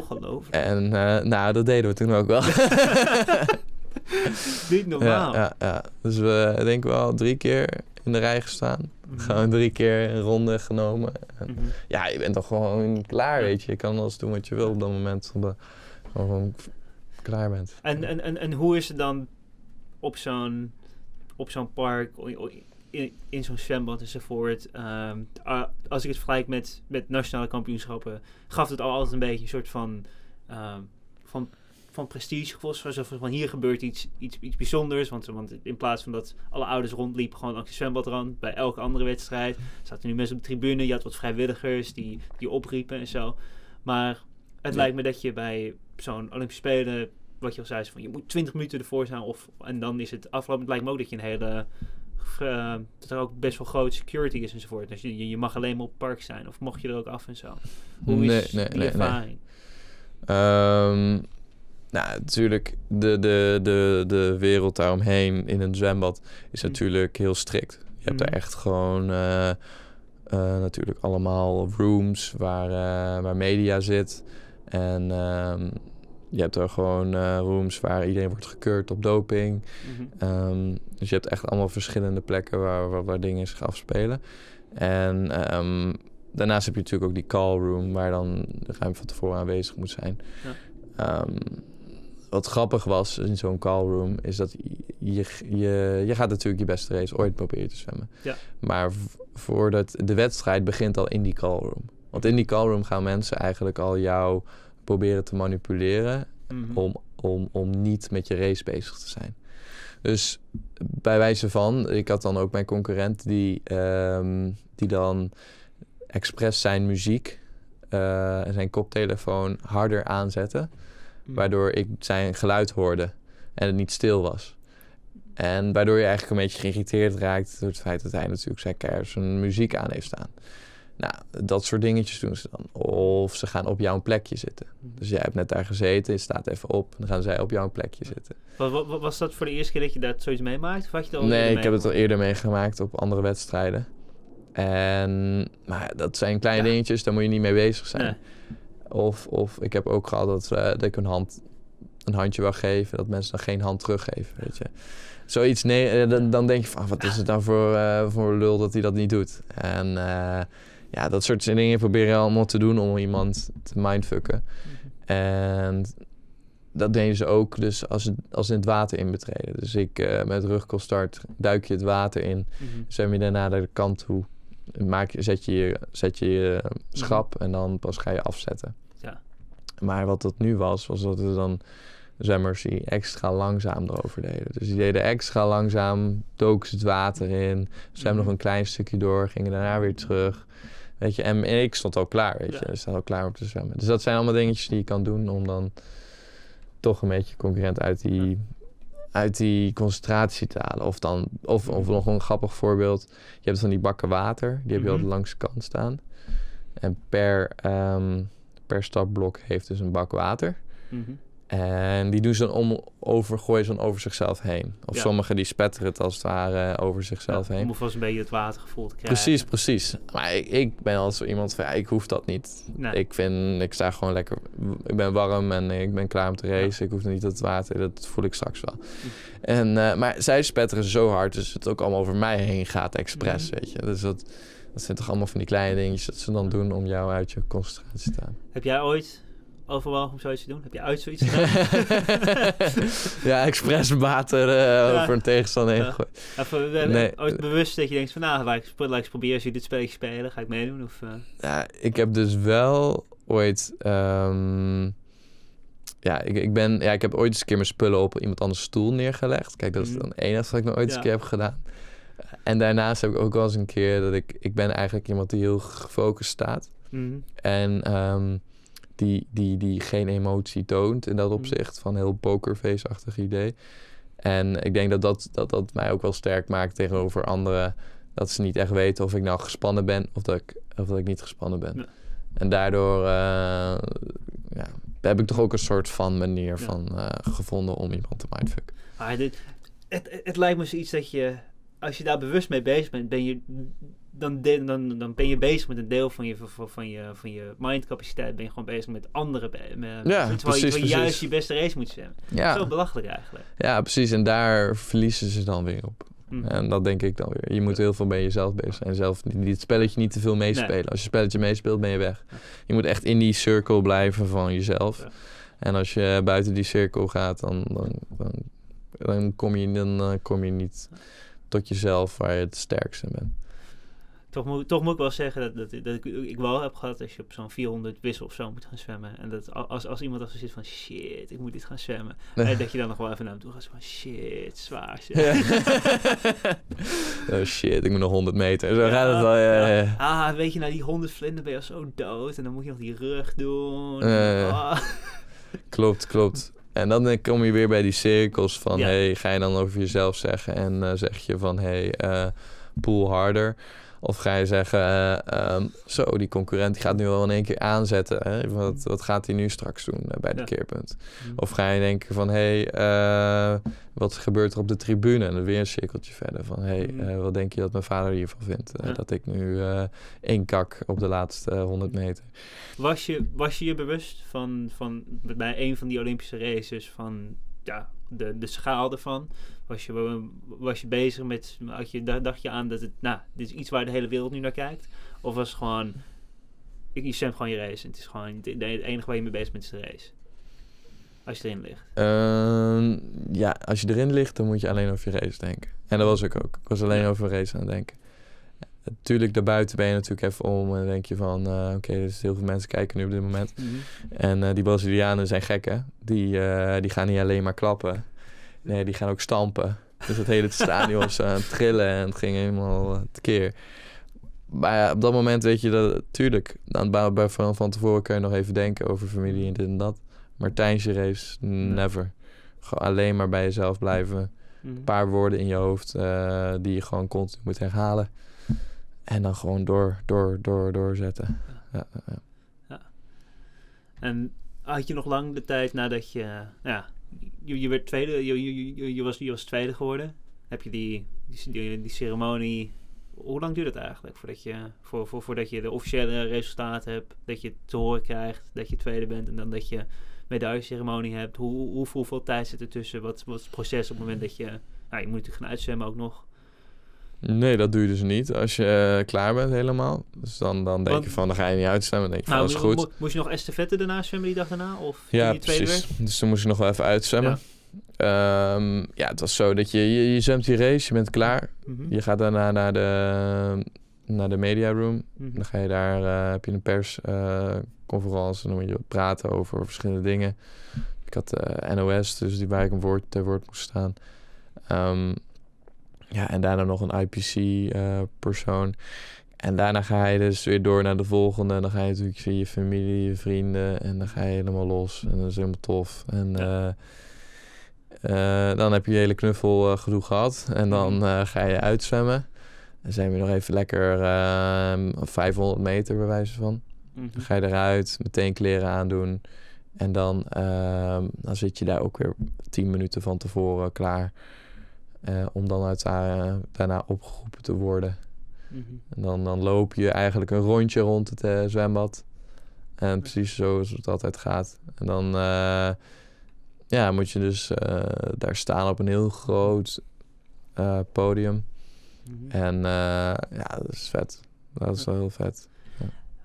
geloof. En uh, nou, dat deden we toen ook wel. *laughs* Niet normaal. Ja, ja, Dus we denk wel drie keer in de rij gestaan. Mhm. Gewoon drie keer een ronde genomen. Mhm. Ja, je bent toch gewoon klaar, weet je. Je kan alles doen wat je wil op dat moment. Gewoon, gewoon klaar bent. En, en, en, en hoe is het dan op zo'n op zo'n park in, zo'n zwembad enzovoort. Ehm, als ik het vergelijk met, met nationale kampioenschappen, gaf het al altijd een beetje een soort van, um, van, van Zo van hier gebeurt iets, iets, iets bijzonders. Want, want in plaats van dat alle ouders rondliepen gewoon langs de zwembadrand bij elke andere wedstrijd, zaten nu mensen op de tribune. Je had wat vrijwilligers die, die opriepen en zo. Maar het lijkt me dat je bij zo'n Olympische Spelen, wat je al zei, van je moet 20 minuten ervoor zijn of, en dan is het afgelopen. Het lijkt me ook dat je een hele eh, dat er ook best wel groot security is enzovoort. Dus je, je mag alleen maar op park zijn. Of mocht je er ook af en zo. Hoe nee, is nee, die ervaring? Um, nou, natuurlijk, de, de, de, de wereld daaromheen in een zwembad is hmm. natuurlijk heel strikt. Je hebt daar hmm. echt gewoon eh, eh, natuurlijk allemaal rooms waar, waar media zit. En um, je hebt er gewoon eh, rooms waar iedereen wordt gekeurd op doping. Mhm. Ehm, dus je hebt echt allemaal verschillende plekken waar, waar, dingen zich afspelen. En ehm, daarnaast heb je natuurlijk ook die call room, waar dan ruim van tevoren aanwezig moet zijn. Ja. Ehm, wat grappig was in zo'n call room, is dat je, je, je gaat natuurlijk je beste race ooit proberen te zwemmen. Ja. Maar voordat de wedstrijd begint al in die call room. Want in die callroom gaan mensen eigenlijk al jouw proberen te manipuleren mhm. om, om, om niet met je race bezig te zijn. Dus bij wijze van, ik had dan ook mijn concurrent die, ehm, die dan expres zijn muziek eh, zijn koptelefoon harder aanzette. Mhm. Waardoor ik zijn geluid hoorde en het niet stil was. En waardoor je eigenlijk een beetje geïrriteerd raakt door het feit dat hij natuurlijk zijn kerst zijn muziek aan heeft staan. Nou, dat soort dingetjes doen ze dan. Of ze gaan op jouw plekje zitten. Dus jij hebt net daar gezeten, je staat even op, dan gaan zij op jouw plekje zitten. Wat, was dat voor de eerste keer dat je daar zoiets meemaakt? Of had je dat al nee, ik heb het al eerder meegemaakt op andere wedstrijden. En, maar dat zijn kleine dingetjes, daar moet je niet mee bezig zijn. Of, of ik heb ook gehad dat, eh, dat ik een hand een handje wil geven, dat mensen dan geen hand teruggeven, weet je. Zoiets, nee, eh, dan, dan denk je van, ah, wat is het dan nou voor, eh, voor lul dat hij dat niet doet? En... Uh, ja, dat soort dingen probeer je allemaal te doen om iemand te mindfucken. Mhm. En dat deden ze ook dus als, als in het water inbetreden Dus ik eh, met rugkostart duik je het water in, mm -hmm. zwem je daarna naar de kant toe, maak, zet je je, zet je, je eh, mhm. schap en dan pas ga je afzetten. Ja. Maar wat dat nu was, was dat er dan zwemmers die extra langzaam erover deden. Dus die deden extra langzaam, doken ze het water in, zwemmen nog mhm. een klein stukje door, gingen daarna weer terug. Weet je, en, ik stond al klaar, weet je. Ja. stond al klaar om te zwemmen. Dus dat zijn allemaal dingetjes die je kan doen om dan toch een beetje concurrent uit die, uit die concentratie te halen. Of, dan, of, of mhm. nog een grappig voorbeeld. Je hebt dan die bakken water, die heb je altijd mhm. langs de kant staan. En per, ehm, per stapblok heeft dus een bak water. Mhm. En die doen ze dan om, over, gooien ze dan over zichzelf heen. Of sommigen die spetteren het als het ware over zichzelf heen. Om alvast een beetje het watergevoel te krijgen. Precies, precies. Maar ik, ik ben als iemand van, ja, ik hoef dat niet. Ik vind, ik sta gewoon lekker, ik ben warm en ik ben klaar om te racen. Ik hoef niet dat water, dat voel ik straks wel. Hm. En, eh, maar zij spetteren zo hard, dus het ook allemaal over mij heen gaat expres, hm. weet je. Dus dat, dat zijn toch allemaal van die kleine dingetjes dat ze dan doen om jou uit je concentratie te staan. Heb jij ooit overwogen om zoiets te doen? Heb je uit zoiets gedaan? *laughs* ja, expres water uh, over een tegenstander heen nee. ooit bewust dat je denkt van nou, ga ik, ik proberen, zie dit spelletje spelen, ga ik meedoen? Of, eh? ja, ik heb dus wel ooit... Ehm, ja, ik, ik, ben, ja, ik heb ooit eens een keer mijn spullen op iemand anders stoel neergelegd. Kijk, dat is mhm. dan één enige ik nog ooit eens een keer heb gedaan. En daarnaast heb ik ook wel eens een keer dat ik... Ik ben eigenlijk iemand die heel gefocust staat. Mhm. En um, die, die, die geen emotie toont in dat mm. opzicht. Van heel pokerface-achtig idee. En ik denk dat dat, dat dat mij ook wel sterk maakt tegenover anderen. Dat ze niet echt weten of ik nou gespannen ben of dat ik, of dat ik niet gespannen ben. En daardoor eh, ja, heb ik toch ook een soort van manier van eh, gevonden om iemand te mindfuck. Ah, dit, het, het lijkt me zoiets dat je, als je daar bewust mee bezig bent, ben je dan, dan, dan ben je bezig met een deel van je, van, van je, van je mindcapaciteit. Ben je gewoon bezig met andere. Met, ja, precies, waar je, juist je beste race moet zwemmen. Ja. Zo belachelijk eigenlijk. Ja, precies. En daar verliezen ze dan weer op. Mhm. En dat denk ik dan weer. Je moet heel veel bij jezelf bezig zijn. Zelf niet, het spelletje niet te veel meespelen. Als je het spelletje meespeelt, ben je weg. Je moet echt in die cirkel blijven van jezelf. En als je buiten die cirkel gaat, dan, dan, dan, dan kom, je, dan eh, kom je niet tot jezelf waar je het sterkste bent toch moet, toch moet ik wel zeggen dat, dat, dat ik, ik wel heb gehad als je op zo'n 400 wissel of zo moet gaan zwemmen. En dat als, als iemand als zit van shit, ik moet dit gaan zwemmen. *laughs* En dat je dan nog wel even naar hem toe gaat van shit, zwaar. *laughs* oh shit, ik moet nog 100 meter. Zo gaat het wel. Ja, Ah, weet je, nou die 100 vlinder ben je al zo dood. En dan moet je nog die rug doen. Ah. *laughs* Klopt, klopt. En dan eh, kom je weer bij die cirkels van hey, ga je dan over jezelf zeggen en eh, zeg je van hey, uh, pull harder. Of ga je zeggen, eh, ehm, zo, die concurrent gaat nu wel in één keer aanzetten. Hè? Wat, mm. wat gaat hij nu straks doen eh, bij de keerpunt? Mm. Of ga je denken van, hé, hey, eh, wat gebeurt er op de tribune? En dan weer een cirkeltje verder van, hey, mm. wat denk je dat mijn vader hiervan vindt? Dat ik nu één kak op de laatste 100 meter. Was je, was je je bewust van, van bij een van die Olympische races van ja, de, de schaal ervan? was je, was je bezig met, had je, dacht je aan dat het, nou, dit is iets waar de hele wereld nu naar kijkt? Of was het gewoon, je stemt gewoon je race het is gewoon het, enige waar je mee bezig bent is de race? Als je erin ligt. Ehm, ja, als je erin ligt, dan moet je alleen over je race denken. En dat was ik ook. Ik was alleen over race aan het denken. Natuurlijk, daarbuiten ben je natuurlijk even om en denk je van... Eh, oké, er zijn heel veel mensen kijken nu op dit moment. Mhm. En eh, die Brazilianen zijn gekken. Die, eh, die gaan niet alleen maar klappen Nee, die gaan ook stampen. Dus het hele stadion *laughs* was aan het trillen en het ging helemaal eh, keer Maar ja, op dat moment weet je dat, tuurlijk, dan, van, van tevoren kun je nog even denken over familie en dit en dat. Maar tijdens je race, never. Gewoon alleen maar bij jezelf blijven. Mhm. Een paar woorden in je hoofd eh, die je gewoon continu moet herhalen. En dan gewoon door, door, door, doorzetten. Ja, ja. ja. En had je nog lang de tijd nadat je ja, je, werd tweede, je, je, was, tweede geworden. Heb je die, die, die, ceremonie hoe lang duurt het eigenlijk voordat je, voor, voor, voordat je de officiële resultaten hebt, dat je te horen krijgt, dat je tweede bent en dan dat je medailleceremonie hebt? Hoe, hoe, hoeveel tijd zit er tussen? Wat, wat is het proces op het moment dat je, nou, je moet natuurlijk gaan uitzwemmen ook nog. Nee, dat doe je dus niet als je eh, klaar bent helemaal. Dus dan, dan denk je van, dan ga je niet uitzwemmen denk je nou, van, is goed. moest je nog estafette daarna zwemmen die dag daarna? Of ja, die tweede precies. Dus dan moest je nog wel even uitzwemmen. Ja. Ehm, ja, het was zo dat je, je, zwemt die race, je bent klaar. Mhm. Je gaat daarna naar de, naar de media room. Mhm. Dan ga je daar, eh, heb je een persconferentie. Uh, dan moet je praten over verschillende dingen. Ik had eh, NOS, dus die waar ik een woord ter woord moest staan. Ehm, ja, en daarna nog een IPC-persoon. Eh, en daarna ga je dus weer door naar de volgende. En dan ga je natuurlijk zien je familie, je vrienden. En dan ga je helemaal los. En dat is helemaal tof. En eh, eh, dan heb je je hele knuffel genoeg gehad. En dan ga je uitzwemmen. Dan zijn we nog even lekker 500 ehm, meter bij wijze van. Mhm. Dan ga je eruit, meteen kleren aandoen. En dan, ehm, dan zit je daar ook weer 10 minuten van tevoren klaar. Eh, om dan uit, eh, daarna opgeroepen te worden. Mhm. En dan, dan loop je eigenlijk een rondje rond het eh, zwembad. En precies zoals het altijd gaat. En dan ja, moet je dus daar staan op een heel groot podium. Mhm. En ja, dat is vet. Dat is wel heel vet.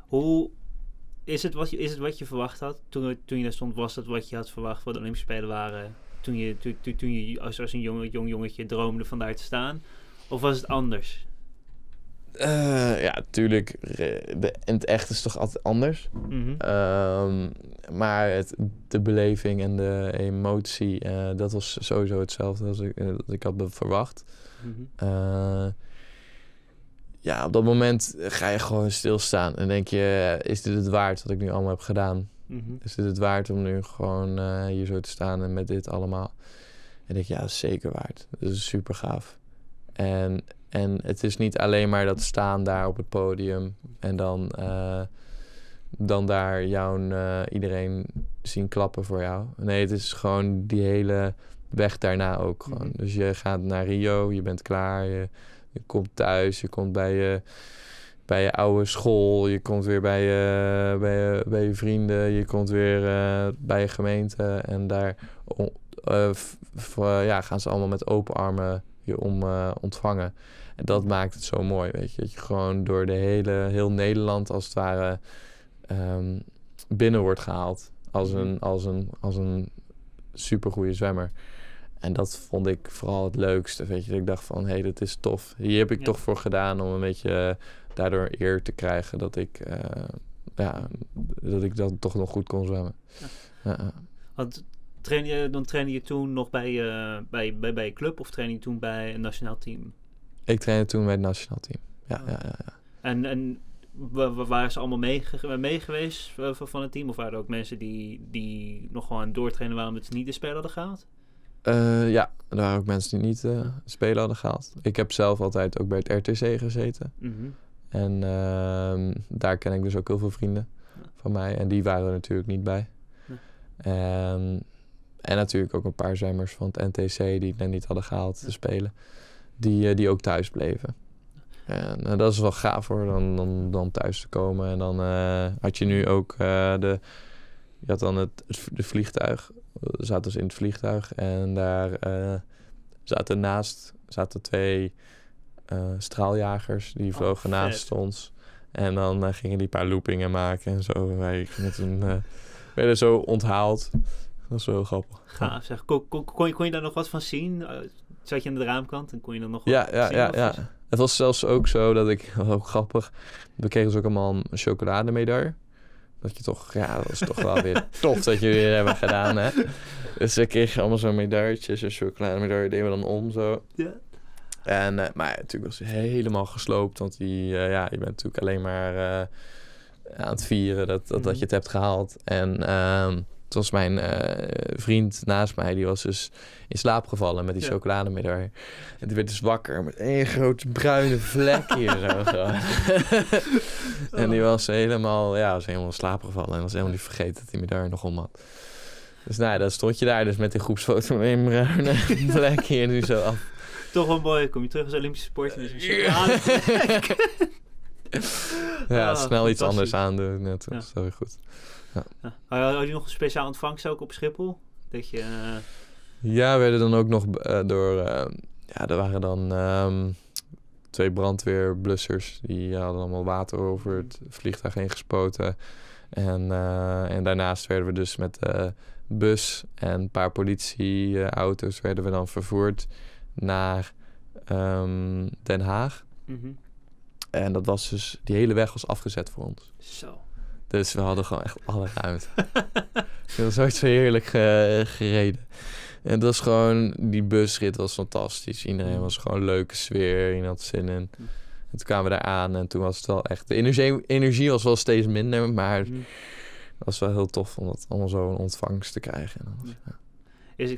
Hoe is het, wat je, is het wat je verwacht had toen, toen je daar stond? Was dat wat je had verwacht voor de Olympische Spelen waren? toen je, toen, toen, je als, als een jong, jong jongetje droomde van daar te staan? Of was het anders? Eh, ja, tuurlijk. De, en het echt is toch altijd anders. Mhm. Ehm, maar het, de beleving en de emotie, eh, dat was sowieso hetzelfde als ik, eh, ik had verwacht. Mhm. ja, op dat moment ga je gewoon stilstaan en denk je, is dit het waard wat ik nu allemaal heb gedaan? -hmm. Is het het waard om nu gewoon eh, hier zo te staan en met dit allemaal? En ik ja, zeker waard. Dat is super gaaf. En, en het is niet alleen maar dat staan daar op het podium en dan, eh, dan daar jouw, eh, iedereen zien klappen voor jou. Nee, het is gewoon die hele weg daarna ook gewoon. Mhm. Dus je gaat naar Rio, je bent klaar, je, je komt thuis, je komt bij je bij je oude school, je komt weer bij je, bij je, bij vrienden, je komt weer eh, bij je gemeente. En daar eh, eh, ja, gaan ze allemaal met open armen je om, ontvangen. En dat maakt het zo mooi, weet je. Dat je gewoon door de hele, heel Nederland als het ware ehm, binnen wordt gehaald. Als mhm. een, als een, als een supergoeie zwemmer. En dat vond ik vooral het leukste. Weet je, ik dacht van hé, hey, dat is tof. Hier heb ik toch voor gedaan om een beetje eh, daardoor eer te krijgen dat ik, uh, ja, dat ik dat toch nog goed kon zwemmen. Ja. Want train je, dan train je toen nog bij, uh, bij, bij, bij je club of train je toen bij een nationaal team? Ik trainde toen bij het nationaal team. Ja, oh. ja, ja, ja, En, en waren ze allemaal mee, geweest van het team? Of waren er ook mensen die, die nog gewoon doortrainen waren omdat ze niet de spel hadden gehad? Eh, ja, er waren ook mensen die niet eh, spelen hadden gehaald. Ik heb zelf altijd ook bij het RTC gezeten. Mhm. En ehm, daar ken ik dus ook heel veel vrienden van mij. En die waren er natuurlijk niet bij. Ehm, en natuurlijk ook een paar zwemmers van het NTC die het net niet hadden gehaald te spelen. Die, eh, die ook thuis bleven. En dat is wel gaaf hoor, dan, dan, dan thuis te komen. En dan had je nu ook de... Je had dan het, het vliegtuig zaten dus in het vliegtuig en daar eh, zaten naast zaten twee eh, straaljagers. Die oh, vlogen naast ons. En dan eh, gingen die een paar loopingen maken en zo. Wij werden zo onthaald. Dat was wel grappig. Gaaf zeg. Kon, kon, kon, je, kon, je daar nog wat van zien? Zat je aan de raamkant en kon je dan nog ja, wat ja, zien? Ja, ja, ja. Het was zelfs ook zo dat ik, *laughs* ook grappig, we kregen dus ook allemaal een chocolademedaille. Dat je toch, ja, dat is toch wel weer *laughs* tof dat jullie weer hebben gedaan, hè? Dus ik kreeg allemaal zo'n medailletjes, en zo'n kleine medaille, deden we dan om zo. Ja. En, eh, maar natuurlijk was hij helemaal gesloopt, want die, eh, ja, je bent natuurlijk alleen maar eh, aan het vieren dat, dat, mhm. je het hebt gehaald. En ehm, het was mijn eh, vriend naast mij, die was dus in slaap gevallen met die ja. En die werd dus wakker met één grote bruine vlek hier zo. *laughs* Oh. en die was helemaal, ja, was helemaal in slaap gevallen. En was helemaal niet vergeten dat hij me daar nog om had. Dus nou ja, dan stond je daar dus met die groepsfoto met een bruine *laughs* vlek hier nu zo af. Toch wel mooi, kom je terug als Olympische sport en Ja, *laughs* ah, snel iets anders aandoen. net goed. Ja. Had je nog een speciaal ontvangst ook op Schiphol? Dat je... Eh, ja, we werden dan ook nog eh, door... Eh, ja, er waren dan... Ehm, twee brandweerblussers. Die hadden allemaal water over het mm. vliegtuig heen gespoten. En, en daarnaast werden we dus met uh, bus en een paar politieauto's werden we dan vervoerd naar ehm, Den Haag. Mhm. En dat was dus, die hele weg was afgezet voor ons. Zo. Dus we hadden gewoon echt alle ruimte. Het *laughs* was ooit zo heerlijk eh, gereden. En dat is gewoon, die busrit was fantastisch. Iedereen mm. was gewoon een leuke sfeer, iedereen had zin in. Mm. En toen kwamen we daar aan en toen was het wel echt... De energie, energie was wel steeds minder, maar mm. het was wel heel tof om, dat, allemaal zo een ontvangst te krijgen. Is,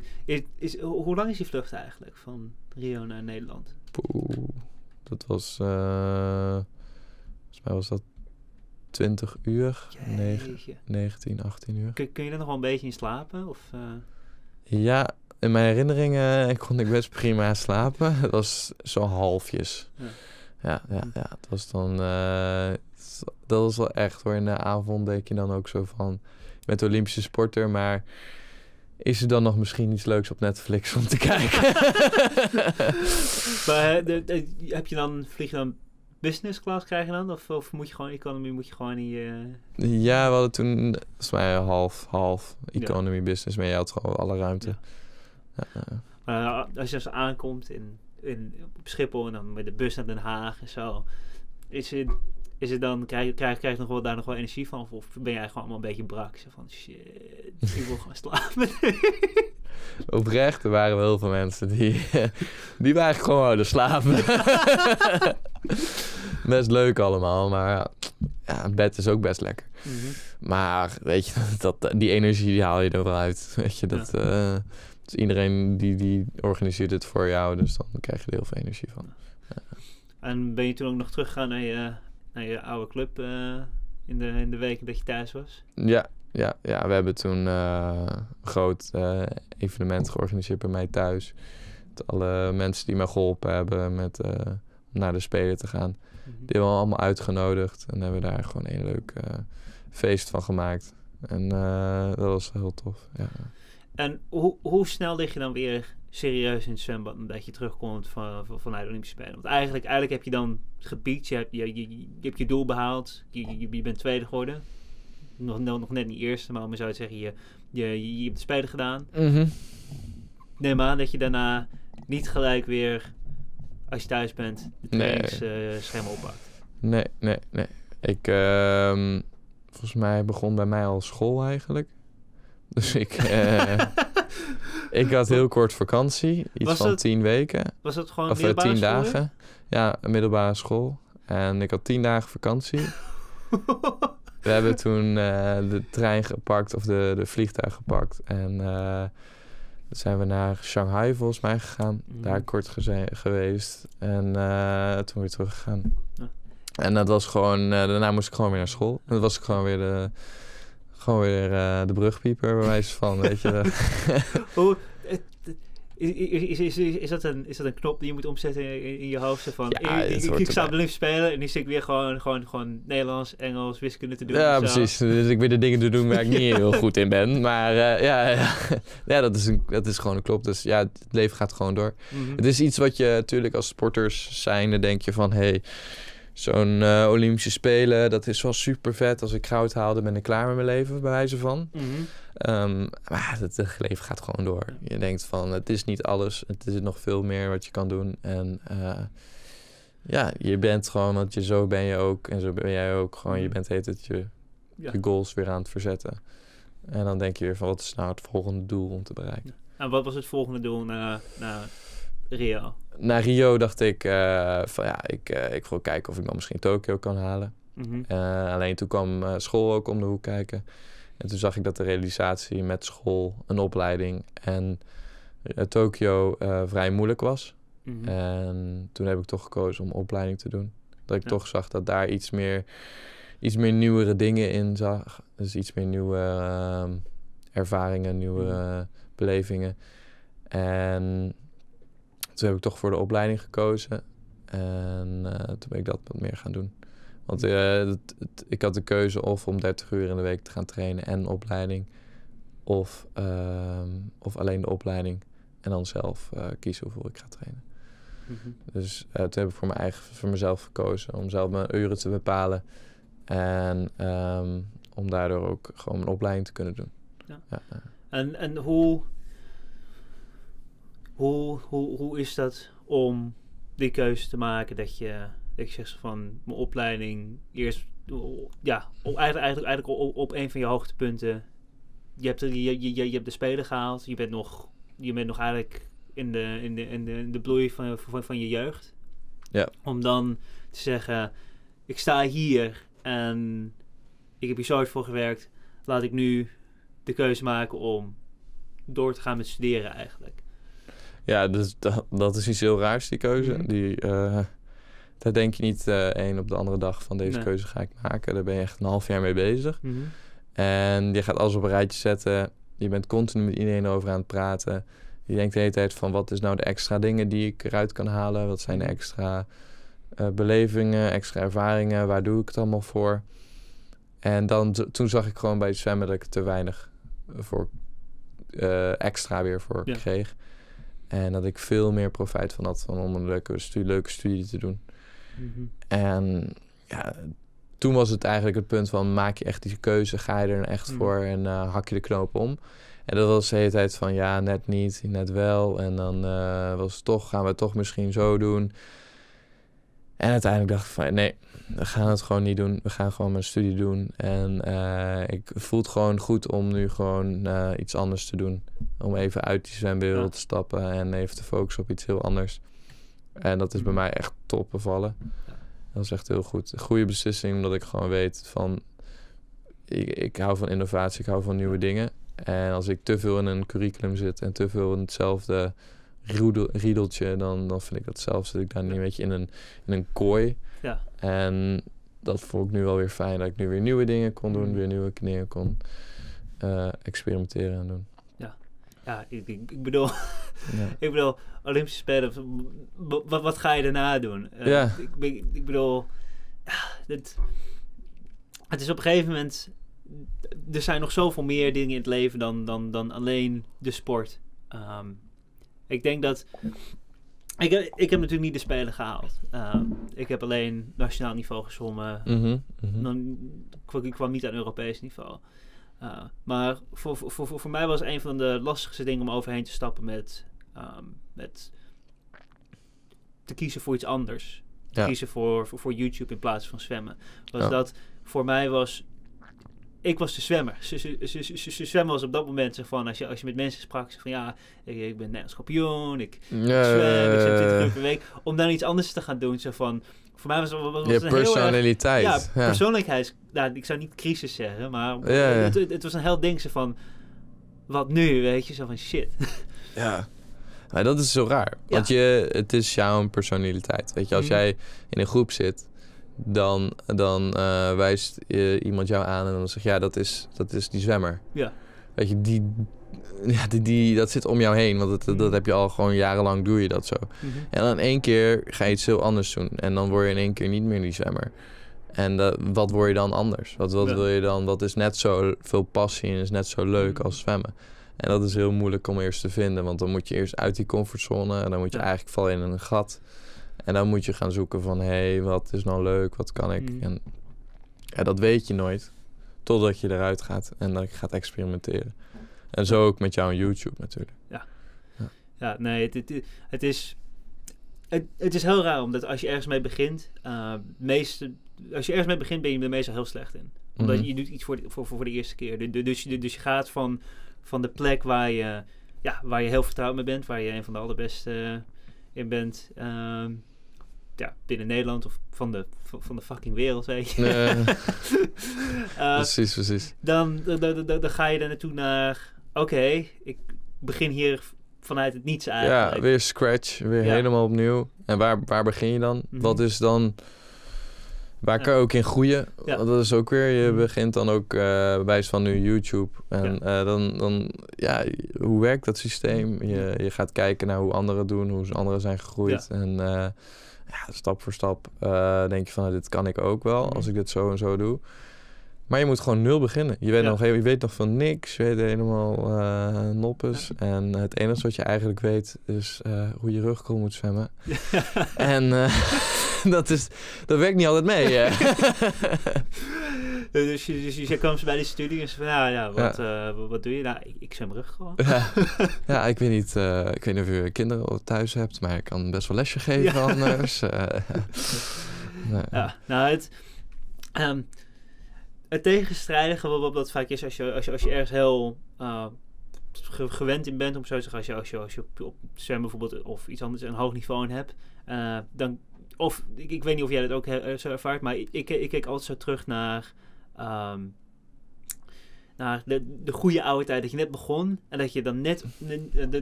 is, hoe lang is die vlucht eigenlijk van Rio naar Nederland? Poeh, dat was... Eh, volgens mij was dat 20 uur, 9, 19, 18 uur. Kun, kun, je er nog wel een beetje in slapen? Of, eh? Ja, in mijn herinneringen eh, kon ik best prima slapen. Het was zo halfjes. Ja, ja, ja. ja. Het was dan... Eh, dat was wel echt hoor. In de avond denk je dan ook zo van... Je bent Olympische sporter, maar is er dan nog misschien iets leuks op Netflix om te kijken. *laughs* *laughs* maar heb je dan, vlieg je business class krijgen dan? Of, of moet je gewoon economy, moet je gewoon in Ja, we hadden toen volgens mij half, half economy business. Maar je had gewoon alle ruimte. Ja. Maar eh, als je dus aankomt in, in, op Schiphol en dan met de bus naar Den Haag en zo. Is het is het dan, krijg, krijg, krijg je nog wel, daar nog wel energie van? Of, ben jij gewoon allemaal een beetje brak? Zo van, shit, *laughs* ik wil gewoon slapen. *laughs* Oprecht, er waren wel heel veel mensen die, *laughs* die waren gewoon houden slapen. best leuk allemaal, maar ja, bed is ook best lekker. Mhm. Maar weet je, dat, eh, die energie die haal je er wel uit. Weet je, dat, eh, dus iedereen die, die organiseert het voor jou, dus dan krijg je er heel veel energie van. En ben je toen ook nog teruggegaan naar je naar je oude club eh, in, de, in de weken dat je thuis was? Ja, ja, ja we hebben toen eh, een groot eh, evenement georganiseerd bij mij thuis. alle mensen die mij geholpen hebben met, om naar de Spelen te gaan. Mhm. Die hebben we allemaal uitgenodigd en hebben daar gewoon een leuk feest van gemaakt. En dat was heel tof. Ja. En hoe, hoe snel lig je dan weer serieus in het zwembad dat je terugkomt van, van, vanuit de Olympische Spelen. Want eigenlijk, eigenlijk heb je dan gepiekt, je hebt je, je, je, hebt je doel behaald, je, je, bent tweede geworden. Nog, nog net niet eerste, maar om zou het zeggen, je, je, je, hebt de Spelen gedaan. Mhm. Neem aan dat je daarna niet gelijk weer, als je thuis bent, de trainingsschema nee. uh, oppakt. Nee, nee, nee. Ik, ehm, volgens mij begon bij mij al school eigenlijk. Dus ik... Eh, *laughs* Ik had heel kort vakantie, iets van tien weken. Was het gewoon of, eh, middelbare tien dagen? Ja, middelbare school. En ik had tien dagen vakantie. *laughs* We hebben toen eh, de trein gepakt of de, de vliegtuig gepakt. En uh, zijn we naar Shanghai volgens mij gegaan. Mhm. Daar kort geweest. En toen weer teruggegaan. En dat was gewoon, daarna moest ik gewoon weer naar school. En dat was ik gewoon weer de gewoon weer eh, de brugpieper, bij wijze van, *laughs* weet je. Hoe, is, is, is, is, dat een, is dat een knop die je moet omzetten in, je hoofd? Van, ik, ik, ik zou lief spelen en nu zit ik weer gewoon, gewoon, gewoon Nederlands, Engels, wiskunde te doen. Ja, precies. Dus ik weer de dingen te doen waar ik niet *laughs* heel goed in ben. Maar eh, ja, ja, dat, is een, dat is gewoon een klop. Dus ja, het leven gaat gewoon door. Mhm. Het is iets wat je natuurlijk als sporters zijnde denk je van... Hey, zo'n eh, Olympische Spelen, dat is wel super vet. Als ik goud haal, dan ben ik klaar met mijn leven, bij wijze van. Mhm. Ehm, maar het, leven gaat gewoon door. Je denkt van, het is niet alles. Het is nog veel meer wat je kan doen. En eh, ja, je bent gewoon, want je, zo ben je ook. En zo ben jij ook gewoon. Je mhm. bent heet het je, je goals weer aan het verzetten. En dan denk je weer van, wat is nou het volgende doel om te bereiken? En wat was het volgende doel na naar Rio? naar Rio dacht ik eh, van ja, ik, eh, ik wil kijken of ik dan misschien Tokio kan halen. Mhm. Eh, alleen toen kwam school ook om de hoek kijken. En toen zag ik dat de realisatie met school, een opleiding en Tokio vrij moeilijk was. Mhm. En toen heb ik toch gekozen om opleiding te doen. Dat ik toch zag dat daar iets meer, iets meer nieuwere dingen in zag. Dus iets meer nieuwe ehm, ervaringen, nieuwe mhm. belevingen. En toen heb ik toch voor de opleiding gekozen. En eh, toen ben ik dat wat meer gaan doen. Want eh, ik had de keuze of om 30 uur in de week te gaan trainen en opleiding. Of, ehm, of alleen de opleiding. En dan zelf eh, kiezen hoeveel ik ga trainen. Mhm. Dus toen heb ik voor, mijn eigen, voor mezelf gekozen om zelf mijn uren te bepalen. En ehm, om daardoor ook gewoon mijn opleiding te kunnen doen. Ja. En, en hoe hoe, hoe, hoe is dat om die keuze te maken dat je, ik zeg van mijn opleiding eerst, ja, eigenlijk, eigenlijk, eigenlijk op, op een van je hoogtepunten. Je hebt, de, je, je, je hebt de speler gehaald, je bent nog, je bent nog eigenlijk in de, in de, in de, in de bloei van, van, van je jeugd. Ja. Om dan te zeggen, ik sta hier en ik heb hier zo hard voor gewerkt. Laat ik nu de keuze maken om door te gaan met studeren eigenlijk. Ja, dus dat, dat is iets heel raars, die keuze. Mhm. die, eh, daar denk je niet eh, één op de andere dag van deze keuze ga ik maken. Daar ben je echt een half jaar mee bezig. Mhm. En je gaat alles op een rijtje zetten. Je bent continu met iedereen over aan het praten. Je denkt de hele tijd van wat is nou de extra dingen die ik eruit kan halen? Wat zijn de mhm. extra eh, belevingen, extra ervaringen? Waar doe ik het allemaal voor? En dan, toen zag ik gewoon bij het zwemmen dat ik te weinig voor extra weer voor kreeg. En dat ik veel meer profijt van had van om een leuke, studie, leuke studie te doen. Mhm. En ja, toen was het eigenlijk het punt van maak je echt die keuze, ga je er echt mhm. voor en eh, hak je de knoop om. En dat was de hele tijd van ja, net niet, net wel. En dan eh, was het toch, gaan we het toch misschien zo doen. En uiteindelijk dacht ik van nee, we gaan het gewoon niet doen. We gaan gewoon mijn studie doen. En eh, ik voel het gewoon goed om nu gewoon eh, iets anders te doen. Om even uit die zwemwereld te stappen en even te focussen op iets heel anders. En dat is bij mhm. mij echt top bevallen. Dat is echt heel goed. Goede beslissing, omdat ik gewoon weet van... Ik, ik hou van innovatie, ik hou van nieuwe dingen. En als ik te veel in een curriculum zit en te veel in hetzelfde riedeltje, dan, dan vind ik dat zelf. Zit ik daar nu een beetje in een, in een kooi. Ja. En dat vond ik nu wel weer fijn. Dat ik nu weer nieuwe dingen kon doen. Mm. Weer nieuwe knieën kon eh, experimenteren en doen. Ja, ja ik, ik bedoel... *laughs* Ja. ik bedoel, Olympische Spelen, wat, wat ga je daarna doen? Eh, ja. ik, ik, bedoel, het, het is op een gegeven moment... Er zijn nog zoveel meer dingen in het leven dan, dan, dan alleen de sport. Ehm, ik denk dat. Ik, ik heb natuurlijk niet de Spelen gehaald. Ehm, ik heb alleen nationaal niveau gezwommen. Mm Dan, kwam, ik kwam niet aan Europees niveau. Ehm, maar voor, voor, voor, voor mij was een van de lastigste dingen om overheen te stappen met, ehm, met te kiezen voor iets anders. Te kiezen voor, voor, voor, YouTube in plaats van zwemmen. Was dat voor mij was ik was de zwemmer. ze Zwemmen was op dat moment zeg van, als je, als je met mensen sprak, zeg van ja, ik, ik ben Nederlands kampioen, ik, zwem, ik zwem, ik zit uur per week. Om dan iets anders te gaan doen, zo van, voor mij was, was, was een personaliteit. Heel erg, ja, ja, persoonlijkheid. Nou, ik zou niet crisis zeggen, maar ja, Het, was een heel ding, van, wat nu, weet je, zo van shit. Ja. Maar dat is zo raar. Want je, het is jouw personaliteit. Weet je, als mhm. jij in een groep zit dan, dan eh, wijst eh, iemand jou aan en dan zeg je, ja, dat is, dat is die zwemmer. Ja. Weet je, die, ja, die, dat zit om jou heen, want dat mhm. heb je al gewoon jarenlang doe je dat zo. Mhm. En dan één keer ga je iets heel anders doen en dan word je in één keer niet meer die zwemmer. En wat word je dan anders? Wat, wat wil je dan? Dat is net zo veel passie en is net zo leuk mhm. als zwemmen? En dat is heel moeilijk om eerst te vinden, want dan moet je eerst uit die comfortzone en dan moet je eigenlijk vallen in een gat. En dan moet je gaan zoeken van, hé, hey, wat is nou leuk, wat kan ik? Mm. En dat weet je nooit, totdat je eruit gaat en dan gaat experimenteren. En zo ook met jou en YouTube natuurlijk. Ja, ja. ja nee, het, het, is... Het, het, is heel raar, omdat als je ergens mee begint, uh, als je ergens mee begint, ben je er meestal heel slecht in. Omdat mhm. je doet iets voor de, voor, voor de eerste keer. Dus, dus, dus, dus, je gaat van, van de plek waar je, ja, waar je heel vertrouwd mee bent, waar je een van de allerbeste eh, in bent, ehm, ja, binnen Nederland of van de, van de fucking wereld, weet je. Nee, *laughs* eh, precies, precies. Dan, dan, dan, dan, ga je daar naartoe naar, oké, ik begin hier vanuit het niets eigenlijk. Ja, weer scratch, weer helemaal opnieuw. En waar, waar begin je dan? Wat mhm. is dan... Waar kan je ook in groeien? Dat is ook weer, je mhm. begint dan ook uh, eh, bij van nu YouTube. En eh, dan, dan, ja, hoe werkt dat systeem? Je, mhm. je gaat kijken naar hoe anderen doen, hoe ze anderen zijn gegroeid. En ja, stap voor stap eh, denk je van nou, dit kan ik ook wel mhm. als ik dit zo en zo doe. Maar je moet gewoon nul beginnen. Je weet, nog, je weet nog van niks. Je weet helemaal uh, En het enige wat je eigenlijk weet is eh, hoe je rugkool moet zwemmen. En *laughs* dat, is, dat werkt niet altijd mee. *laughs* *laughs* Dus, dus, je, dus je kwam ze bij de studie en ze van, ja, ja, eh, wat, wat doe je? Nou, ik, ik rug gewoon. Ja. *laughs* ja, ik weet niet, eh, ik weet niet of je kinderen thuis hebt, maar ik kan best wel lesje geven anders. *laughs* Eh, ja, nou, het... Ehm, het tegenstrijdige wat, wat, wat, vaak is als je, als je, als je ergens heel gewend in bent, om zo te zeggen, als je, als je, als je op, op zwem bijvoorbeeld of iets anders een hoog niveau in hebt, dan, of ik, ik, weet niet of jij dat ook zo ervaart, maar ik, ik, ik keek altijd zo terug naar Um, de, de goede oude tijd dat je net begon en dat je dan net,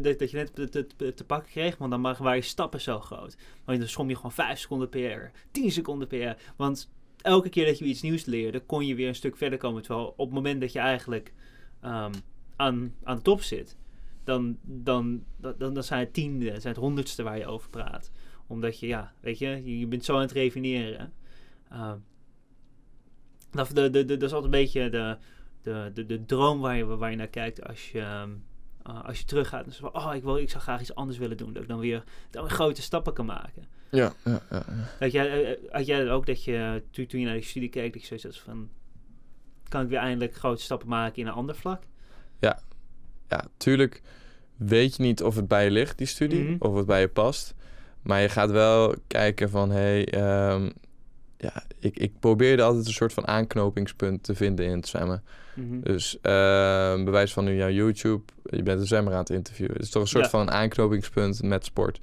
dat je net te, te, pakken kreeg, want dan waren je stappen zo groot. Want dan schom je gewoon 5 seconden per, 10 seconden per. Want elke keer dat je iets nieuws leerde, kon je weer een stuk verder komen. Terwijl op het moment dat je eigenlijk ehm, aan, aan de top zit, dan, dan, dan, dan zijn het tiende, zijn het honderdste waar je over praat. Omdat je, ja, weet je, je bent zo aan het refineren. Uh, dat, de, de, de, dat is altijd een beetje de, de, de, de droom waar je, waar je naar kijkt als je, terug ehm, uh, eh, als je teruggaat. Dus van, oh, ik, wil, ik zou graag iets anders willen doen. Dat ik dan weer, dan grote stappen kan maken. Ja, ja, ja, jij, eh, eh, had jij ook dat je toen, je naar die studie keek, dat je zoiets had van... Kan ik weer eindelijk grote stappen maken in een ander vlak? Ja, ja tuurlijk weet je niet of het bij je ligt, die studie. Mhm. Of het bij je past. Maar je gaat wel kijken van, hey, ehm, ja, ik, ik probeerde altijd een soort van aanknopingspunt te vinden in het zwemmen. Mhm. Dus ehm, bewijs van nu jouw YouTube, je bent een zwemmer aan het interviewen. Het is toch een soort van aanknopingspunt met sport.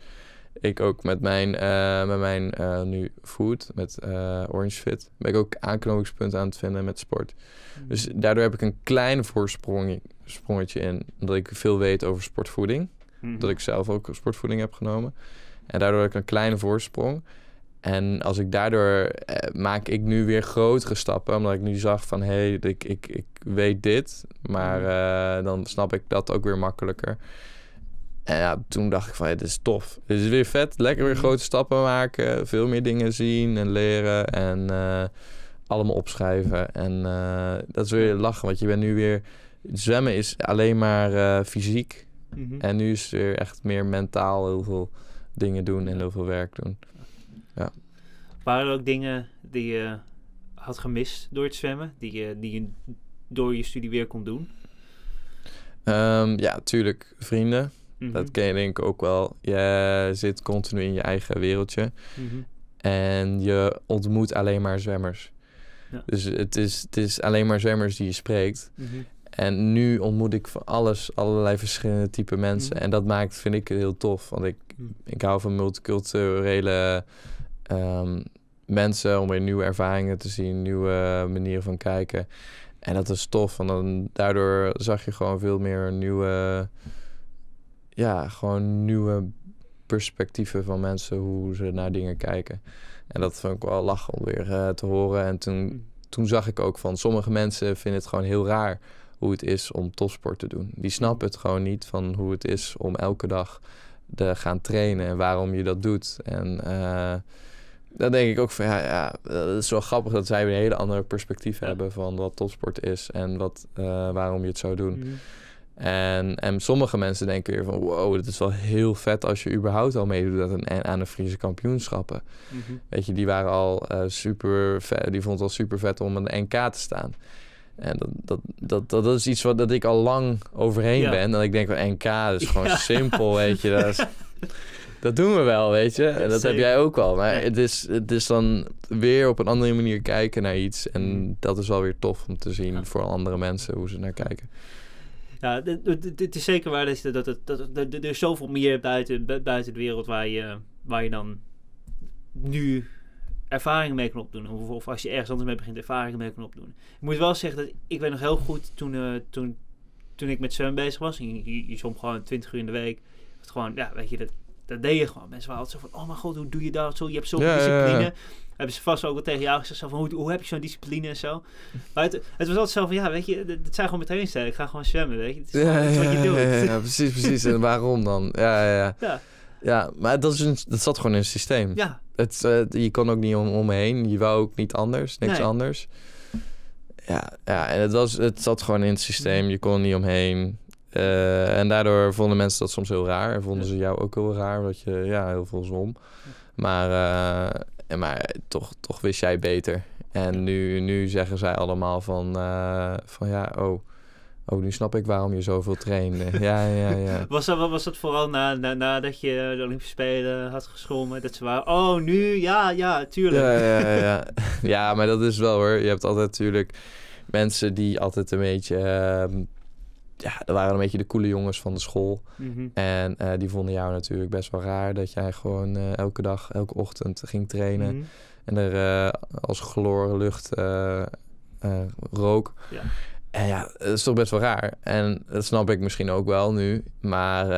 Ik ook met mijn, eh, met mijn eh, nu food, met eh, Orange Fit, ben ik ook aanknopingspunt aan het vinden met sport. Mhm. Dus daardoor heb ik een klein voorsprongetje in, omdat ik veel weet over sportvoeding. Mhm. Dat ik zelf ook sportvoeding heb genomen. En daardoor heb ik een kleine voorsprong. En als ik daardoor eh, maak ik nu weer grotere stappen, omdat ik nu zag van hé, hey, ik, ik, ik weet dit, maar mm. eh, dan snap ik dat ook weer makkelijker. En ja, toen dacht ik van het is tof. het is weer vet, lekker weer mm. grote stappen maken, veel meer dingen zien en leren en eh, allemaal opschrijven. En eh, dat is weer lachen, want je bent nu weer, zwemmen is alleen maar fysiek. Mhm. En nu is het weer echt meer mentaal heel veel dingen doen en heel veel werk doen. Ja. Waren er ook dingen die je had gemist door het zwemmen, die je, die je door je studie weer kon doen? Ehm, ja, tuurlijk. Vrienden. Mhm. Dat ken je denk ik ook wel. Je zit continu in je eigen wereldje. Mhm. En je ontmoet alleen maar zwemmers. Ja. Dus het is, het is alleen maar zwemmers die je spreekt. Mhm. En nu ontmoet ik van alles, allerlei verschillende type mensen. En dat maakt, vind ik, heel tof. Want ik, ik hou van multiculturele Ehm, mensen om weer nieuwe ervaringen te zien, nieuwe manieren van kijken. En dat is tof, want dan, daardoor zag je gewoon veel meer nieuwe, ja, gewoon nieuwe perspectieven van mensen, hoe ze naar dingen kijken. En dat vond ik wel lachen om weer eh, te horen. En toen, hmm. toen zag ik ook van sommige mensen vinden het gewoon heel raar hoe het is om topsport te doen. Die snappen het gewoon niet van hoe het is om elke dag te gaan trainen en waarom je dat doet. En eh, dan denk ik ook van ja, ja, dat is wel grappig dat zij een hele andere perspectief hebben van wat topsport is en wat, eh, waarom je het zou doen. Mm. En, en sommige mensen denken weer van wow, dat is wel heel vet als je überhaupt al meedoet aan, een, aan de Friese kampioenschappen. Mhm. Weet je, die waren al eh, super die vond het al super vet om aan de NK te staan. En dat, dat, dat, dat, is iets wat dat ik al lang overheen ben. En ik denk van NK, dat is gewoon *laughs* simpel, weet je. Dat *laughs* dat doen we wel, weet je. En dat heb jij ook wel. Maar het, is, het is dan weer op een andere manier kijken naar iets. En mm. dat is wel weer tof om te zien voor andere mensen hoe ze naar kijken. Ja, het is zeker waar dat, dat, dat, dat, er zoveel meer buiten, buiten de wereld waar je, waar je dan nu ervaringen mee kan opdoen. Of, als je ergens anders mee begint, ervaringen mee kan opdoen. Ik moet wel zeggen dat ik weet nog heel goed toen, eh, toen, toen ik met Sun bezig was. Je, je, gewoon 20 uur in de week. Het gewoon, ja, weet je, dat, dat deed je gewoon. Mensen waren altijd zo van, oh mijn god, hoe doe je dat? Zo, je hebt zo'n discipline. hebben ze vast ook wel tegen jou gezegd van, hoe, hoe heb je zo'n discipline en zo. Maar het, was altijd zo van, ja, weet je, het zijn gewoon meteen stellen. Ik ga gewoon zwemmen, weet je. Het is ja, gewoon, wat je doet. Ja, *laughs* precies, precies. en waarom dan? Ja, ja, ja. ja. maar dat, is een, dat zat gewoon in het systeem. Ja. Het, eh, je kon ook niet om, omheen. Je wou ook niet anders, niks anders. Ja, ja, en het, was, het zat gewoon in het systeem. Mhm. Je kon er niet omheen. Eh, en daardoor vonden mensen dat soms heel raar. En vonden ze jou ook heel raar, dat je ja, heel veel zwom. Maar, eh, maar toch, toch wist jij beter. En nu, nu zeggen zij allemaal van, eh, van ja, oh, oh, nu snap ik waarom je zoveel trainde. *laughs* ja, ja, ja. Was dat, was dat vooral na, na, nadat je de Olympische Spelen had geschommen? Dat ze waren, oh, nu, ja, ja, tuurlijk. Ja, ja, ja, *laughs* ja. maar dat is wel hoor. Je hebt altijd natuurlijk mensen die altijd een beetje... Ehm, ja, dat waren een beetje de coole jongens van de school. Mhm. En eh, die vonden jou natuurlijk best wel raar dat jij gewoon eh, elke dag, elke ochtend ging trainen. Mhm. En er eh, als als lucht rook. Ja. En ja, dat is toch best wel raar. En dat snap ik misschien ook wel nu. Maar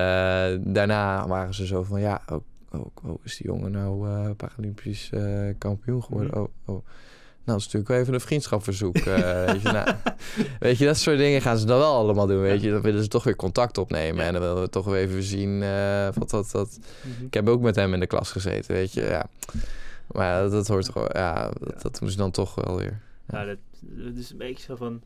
daarna waren ze zo van ja, oh, oh, oh is die jongen nou Paralympisch kampioen geworden? Mhm. oh, oh. Nou, dat is natuurlijk wel even een vriendschapverzoek. Eh, *laughs* weet, je, nou, weet, je, dat soort dingen gaan ze dan wel allemaal doen. Weet je, dan willen ze toch weer contact opnemen. En dan willen we toch weer even zien eh, wat dat. dat. Mhm. Ik heb ook met hem in de klas gezeten, weet je. Ja. Maar dat, hoort gewoon. Ja, dat, dat ze dan toch wel weer. Ja, dat, dat is een beetje zo van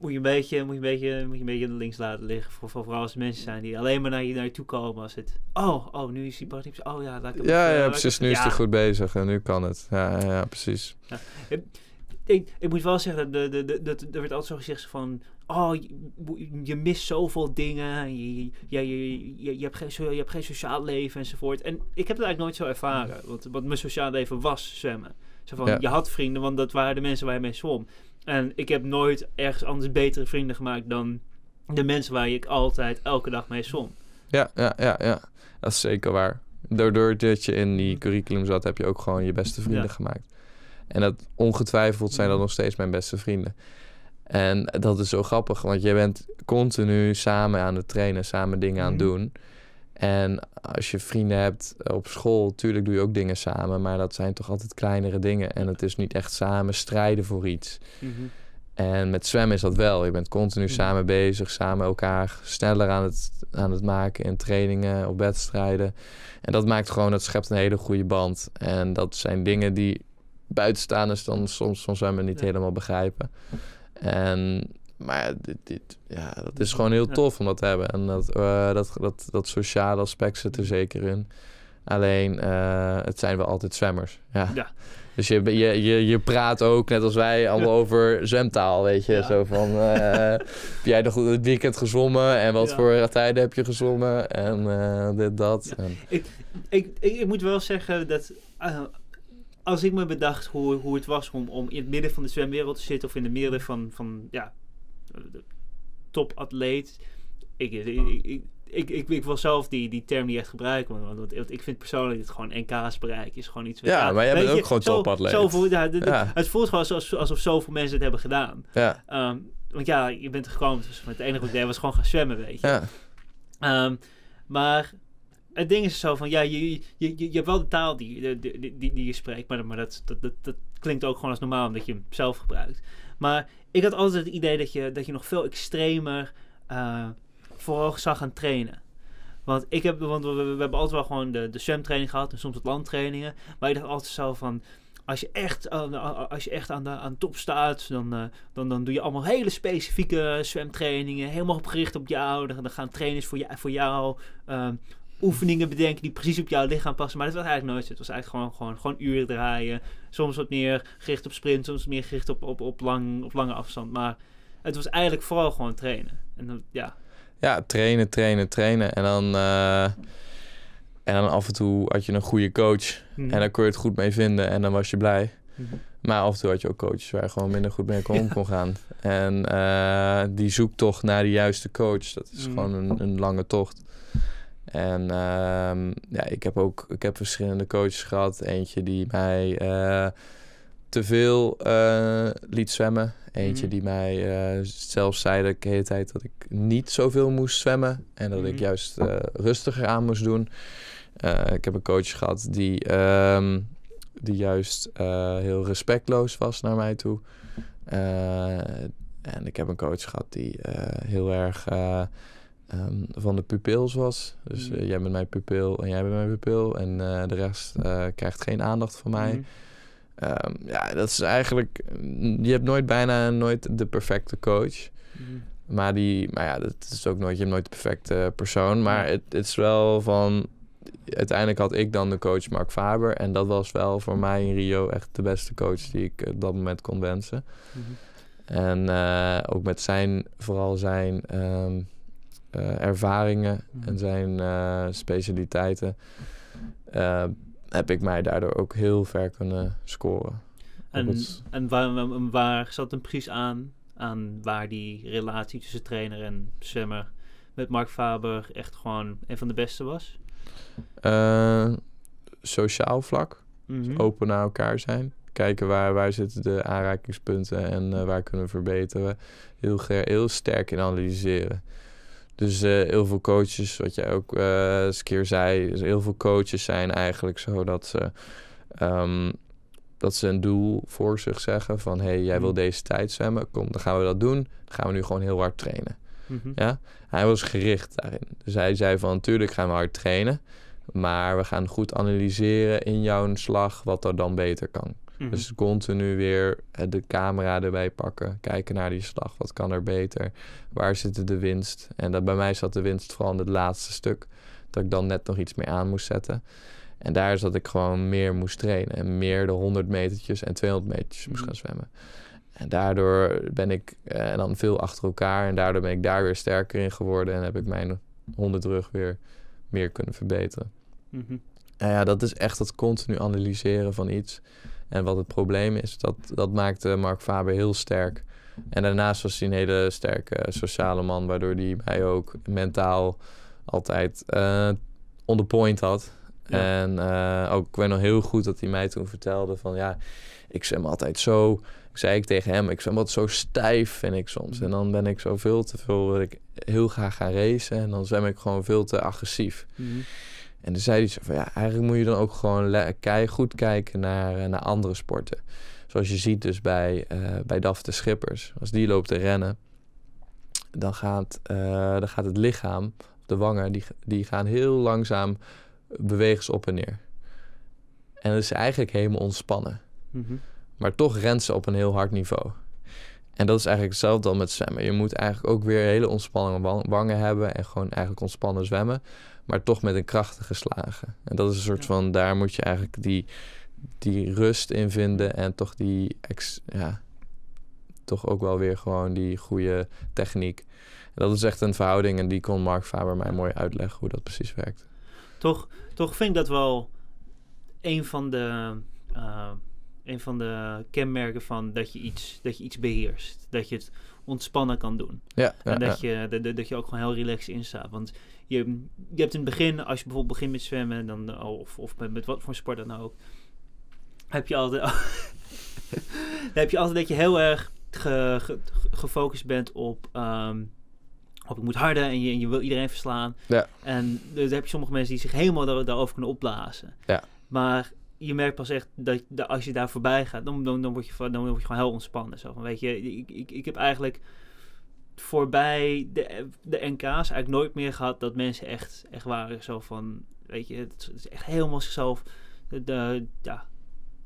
moet je een beetje, moet je een beetje, moet je een beetje links laten liggen. Voor, vooral als mensen zijn die alleen maar naar je, naar je toe komen als het... Oh, oh, nu is die Bartips... Oh ja, laat ik Ja, ja, eh, precies. Nu is hij goed bezig en nu kan het. Ja, ja, precies. Ik, ik, ik, moet wel zeggen, dat de, de, de, er wordt altijd zo gezegd van... Oh, je, mist zoveel dingen. Je, je, je, je, hebt geen, je hebt geen sociaal leven enzovoort. En ik heb het eigenlijk nooit zo ervaren. Want, want mijn sociaal leven was zwemmen. Zo van, je had vrienden, want dat waren de mensen waar je mee zwom. En ik heb nooit ergens anders betere vrienden gemaakt dan de mensen waar ik altijd elke dag mee zwom. Ja, ja, ja, ja. Dat is zeker waar. Doordat je in die curriculum zat, heb je ook gewoon je beste vrienden gemaakt. En dat ongetwijfeld zijn dat nog steeds mijn beste vrienden. En dat is zo grappig, want je bent continu samen aan het trainen, samen dingen aan het mhm. doen. En als je vrienden hebt op school, tuurlijk doe je ook dingen samen, maar dat zijn toch altijd kleinere dingen. En het is niet echt samen strijden voor iets. Mhm. En met zwemmen is dat wel. Je bent continu mhm. samen bezig, samen elkaar sneller aan het, aan het maken in trainingen, op wedstrijden. En dat maakt gewoon, dat schept een hele goede band. En dat zijn dingen die buitenstaanders dan soms van zwemmen niet helemaal begrijpen. En maar dit, dit, ja, dat is gewoon heel tof om dat te hebben. En dat, eh, dat, dat, dat sociale aspect zit er mhm. zeker in. Alleen, eh, het zijn wel altijd zwemmers. Ja. Dus je, je, je, je praat ook, net als wij, allemaal over zwemtaal, weet je. Zo van, eh, *laughs* heb jij nog het weekend gezwommen en wat voor tijden heb je gezwommen en dit, dat. En... Ik, ik, ik, moet wel zeggen dat als ik me bedacht hoe, hoe het was om, om in het midden van de zwemwereld te zitten... of in de midden van, van ja, topatleet. Ik, ik, ik, ik, ik, wil zelf die, die term niet echt gebruiken. Want, want, ik vind persoonlijk dat gewoon NK's bereik is gewoon iets... Ja, maar jij bent ook gewoon top atleet. Het voelt gewoon alsof, alsof zoveel mensen het hebben gedaan. Ja. Ehm, want ja, je bent gekomen. Dus het enige wat ik was gewoon gaan zwemmen, weet je. Ja. Ehm, maar het ding is zo van... Ja, je, je, je, je hebt wel de taal die, die, die, die je spreekt. Maar, maar dat, dat, dat, dat klinkt ook gewoon als normaal, omdat je hem zelf gebruikt. Maar ik had altijd het idee dat je, dat je nog veel extremer uh, eh, voor zou gaan trainen. Want, ik heb, want we, hebben altijd wel gewoon de, de zwemtraining gehad en soms het landtrainingen. Maar ik dacht altijd zo van, als je echt, als je echt aan, de, aan top staat, dan, eh, dan, dan doe je allemaal hele specifieke zwemtrainingen. Helemaal gericht op jou. Dan, gaan trainers voor, jou, voor jou eh, oefeningen bedenken die precies op jouw lichaam passen. Maar dat was eigenlijk nooit zo. Het was eigenlijk gewoon, gewoon, gewoon uren draaien. Soms wat meer gericht op sprint, soms meer gericht op, op, op, lang, op lange afstand. Maar het was eigenlijk vooral gewoon trainen. En dan, ja. ja, trainen, trainen, trainen. En dan, eh, en dan af en toe had je een goede coach. Mhm. En dan kon je het goed mee vinden en dan was je blij. Mhm. Maar af en toe had je ook coaches waar je gewoon minder goed mee kon, om *laughs* kon gaan. En eh, die die toch naar de juiste coach, dat is mhm. gewoon een, een lange tocht. En ehm, ja, ik heb ook ik heb verschillende coaches gehad. Eentje die mij uh, te veel eh, liet zwemmen. Eentje mhm. die mij uh, eh, zelf zei de hele tijd dat ik niet zoveel moest zwemmen. En dat ik mhm. juist rustiger aan moest doen. ik heb een coach gehad die, ehm, die juist heel respectloos was naar mij toe. en ik heb een coach gehad die heel erg Ehm, van de pupils was. Dus mhm. eh, jij bent mijn pupil en jij bent mijn pupil. En eh, de rest eh, krijgt geen aandacht van mij. Mhm. Ehm, ja, dat is eigenlijk. Mm, je hebt nooit bijna nooit de perfecte coach. Mhm. Maar die, maar ja, dat is ook nooit, je hebt nooit de perfecte persoon. Maar het, het, is wel van. Uiteindelijk had ik dan de coach Mark Faber. En dat was wel voor mij in Rio echt de beste coach die ik op dat moment kon wensen. En ook met zijn, vooral zijn ehm, eh, ervaringen en mhm. zijn eh, specialiteiten eh, heb ik mij daardoor ook heel ver kunnen scoren. En, en waar, zat een precies aan? Aan waar die relatie tussen trainer en zwemmer met Mark Faber echt gewoon een van de beste was? sociaal vlak. Dus mhm. open naar elkaar zijn. Kijken waar, waar zitten de aanrakingspunten en waar kunnen we verbeteren. Heel, heel sterk in analyseren. Dus eh, heel veel coaches, wat jij ook eh, eens een keer zei, heel veel coaches zijn eigenlijk zo dat ze, ehm, dat ze een doel voor zich zeggen van hé, hey, jij wil mhm. deze tijd zwemmen, kom, dan gaan we dat doen, dan gaan we nu gewoon heel hard trainen. Mhm. ja? Hij was gericht daarin. Dus hij zei van natuurlijk gaan we hard trainen, maar we gaan goed analyseren in jouw slag wat er dan beter kan Mhm. Dus continu weer de camera erbij pakken. Kijken naar die slag. Wat kan er beter? Waar zitten de winst? En dat, bij mij zat de winst vooral in het laatste stuk. Dat ik dan net nog iets meer aan moest zetten. En daar is dat ik gewoon meer moest trainen. En meer de 100 metertjes en 200 metertjes moest mhm. gaan zwemmen. En daardoor ben ik eh, dan veel achter elkaar. En daardoor ben ik daar weer sterker in geworden. En heb ik mijn rug weer meer kunnen verbeteren. Mm En nou ja, dat is echt dat continu analyseren van iets. En wat het probleem is, dat, dat maakte Mark Faber heel sterk. En daarnaast was hij een hele sterke eh, sociale man, waardoor hij mij ook mentaal altijd uh, on the point had. En eh, ook, ik weet nog heel goed dat hij mij toen vertelde van ja, ik zwem altijd zo. Ik zei ik tegen hem, ik zwem wat zo stijf vind ik soms. En dan ben ik zo veel te veel, wil ik heel graag gaan racen. En dan zwem ik gewoon veel te agressief. Mhm. En dan zei hij zo van ja, eigenlijk moet je dan ook gewoon goed kijken naar, eh, naar andere sporten. Zoals je ziet dus bij, uh, bij Dafte Schippers. Als die loopt te rennen, dan gaat, eh, dan gaat het lichaam, de wangen, die, die gaan heel langzaam bewegen op en neer. En dat is eigenlijk helemaal ontspannen. Mhm. Maar toch rent ze op een heel hard niveau. En dat is eigenlijk hetzelfde dan met zwemmen. Je moet eigenlijk ook weer hele ontspannen wangen hebben en gewoon eigenlijk ontspannen zwemmen maar toch met een krachtige slagen. En dat is een soort van, daar moet je eigenlijk die, die rust in vinden en toch die, ex, ja, toch ook wel weer gewoon die goede techniek. En dat is echt een verhouding en die kon Mark Faber mij mooi uitleggen hoe dat precies werkt. Toch, toch vind ik dat wel een van de... Eh, een van de kenmerken van dat je iets, dat je iets beheerst. Dat je het ontspannen kan doen. Ja, en dat, Je, dat, dat, je ook gewoon heel relaxed instaat. Want je, je hebt in het begin, als je bijvoorbeeld begint met zwemmen, dan, eh, of, of met, wat voor sport dan ook, heb je altijd, dan *laughs* heb je altijd dat je heel erg gefocust bent op, um, op ik moet harden en je, wil iedereen verslaan. Ja. En dus heb je sommige mensen die zich helemaal daarover kunnen opblazen. Ja. Maar je merkt pas echt dat, als je daar voorbij gaat, dan, dan, dan, word, je, dan word je gewoon heel ontspannen. Zo van, weet je, ik, ik, ik heb eigenlijk voorbij de, de NK's eigenlijk nooit meer gehad dat mensen echt, echt waren zo van, weet je, het is echt helemaal zichzelf, de, ja,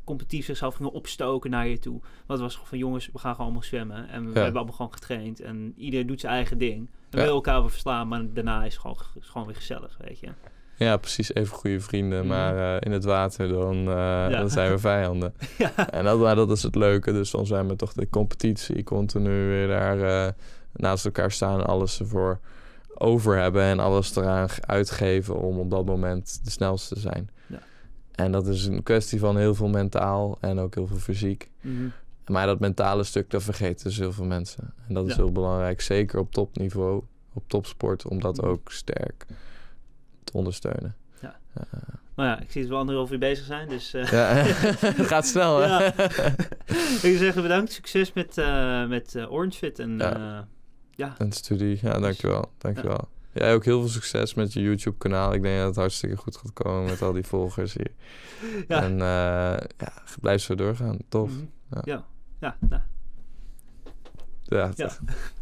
competitief zichzelf gingen opstoken naar je toe. Want was gewoon van, jongens, we gaan gewoon allemaal zwemmen en we hebben allemaal gewoon getraind en iedereen doet zijn eigen ding. En ja. we elkaar wel verslaan, maar daarna is het gewoon, is gewoon weer gezellig, weet je. Ja, precies. Even goede vrienden, mhm. maar eh, in het water dan, eh, dan zijn we vijanden. *laughs* ja. En dat, maar nou, dat is het leuke. Dus dan zijn we toch de competitie continu weer daar... Eh, naast elkaar staan, alles ervoor over hebben en alles eraan uitgeven om op dat moment de snelste te zijn. Ja. En dat is een kwestie van heel veel mentaal en ook heel veel fysiek. Mhm. Maar dat mentale stuk, dat vergeten dus heel veel mensen. En dat is heel belangrijk, zeker op topniveau, op topsport, om dat mhm. ook sterk te ondersteunen. Ja. Eh. Nou ja, ik zie dat we anderhalf uur bezig zijn, dus... Eh. Ja, het *laughs* gaat snel, hè? *laughs* ik wil zeggen bedankt, succes met, uh, met Fit en... Ja. En studie. Ja, dankjewel. Dankjewel. Jij ook heel veel succes met je YouTube-kanaal. Ik denk dat het hartstikke goed gaat komen met al die *laughs* volgers hier. En eh, ja, blijf zo doorgaan. Tof. Mhm. Ja. Ja. Ja. Nou. ja. ja. *laughs*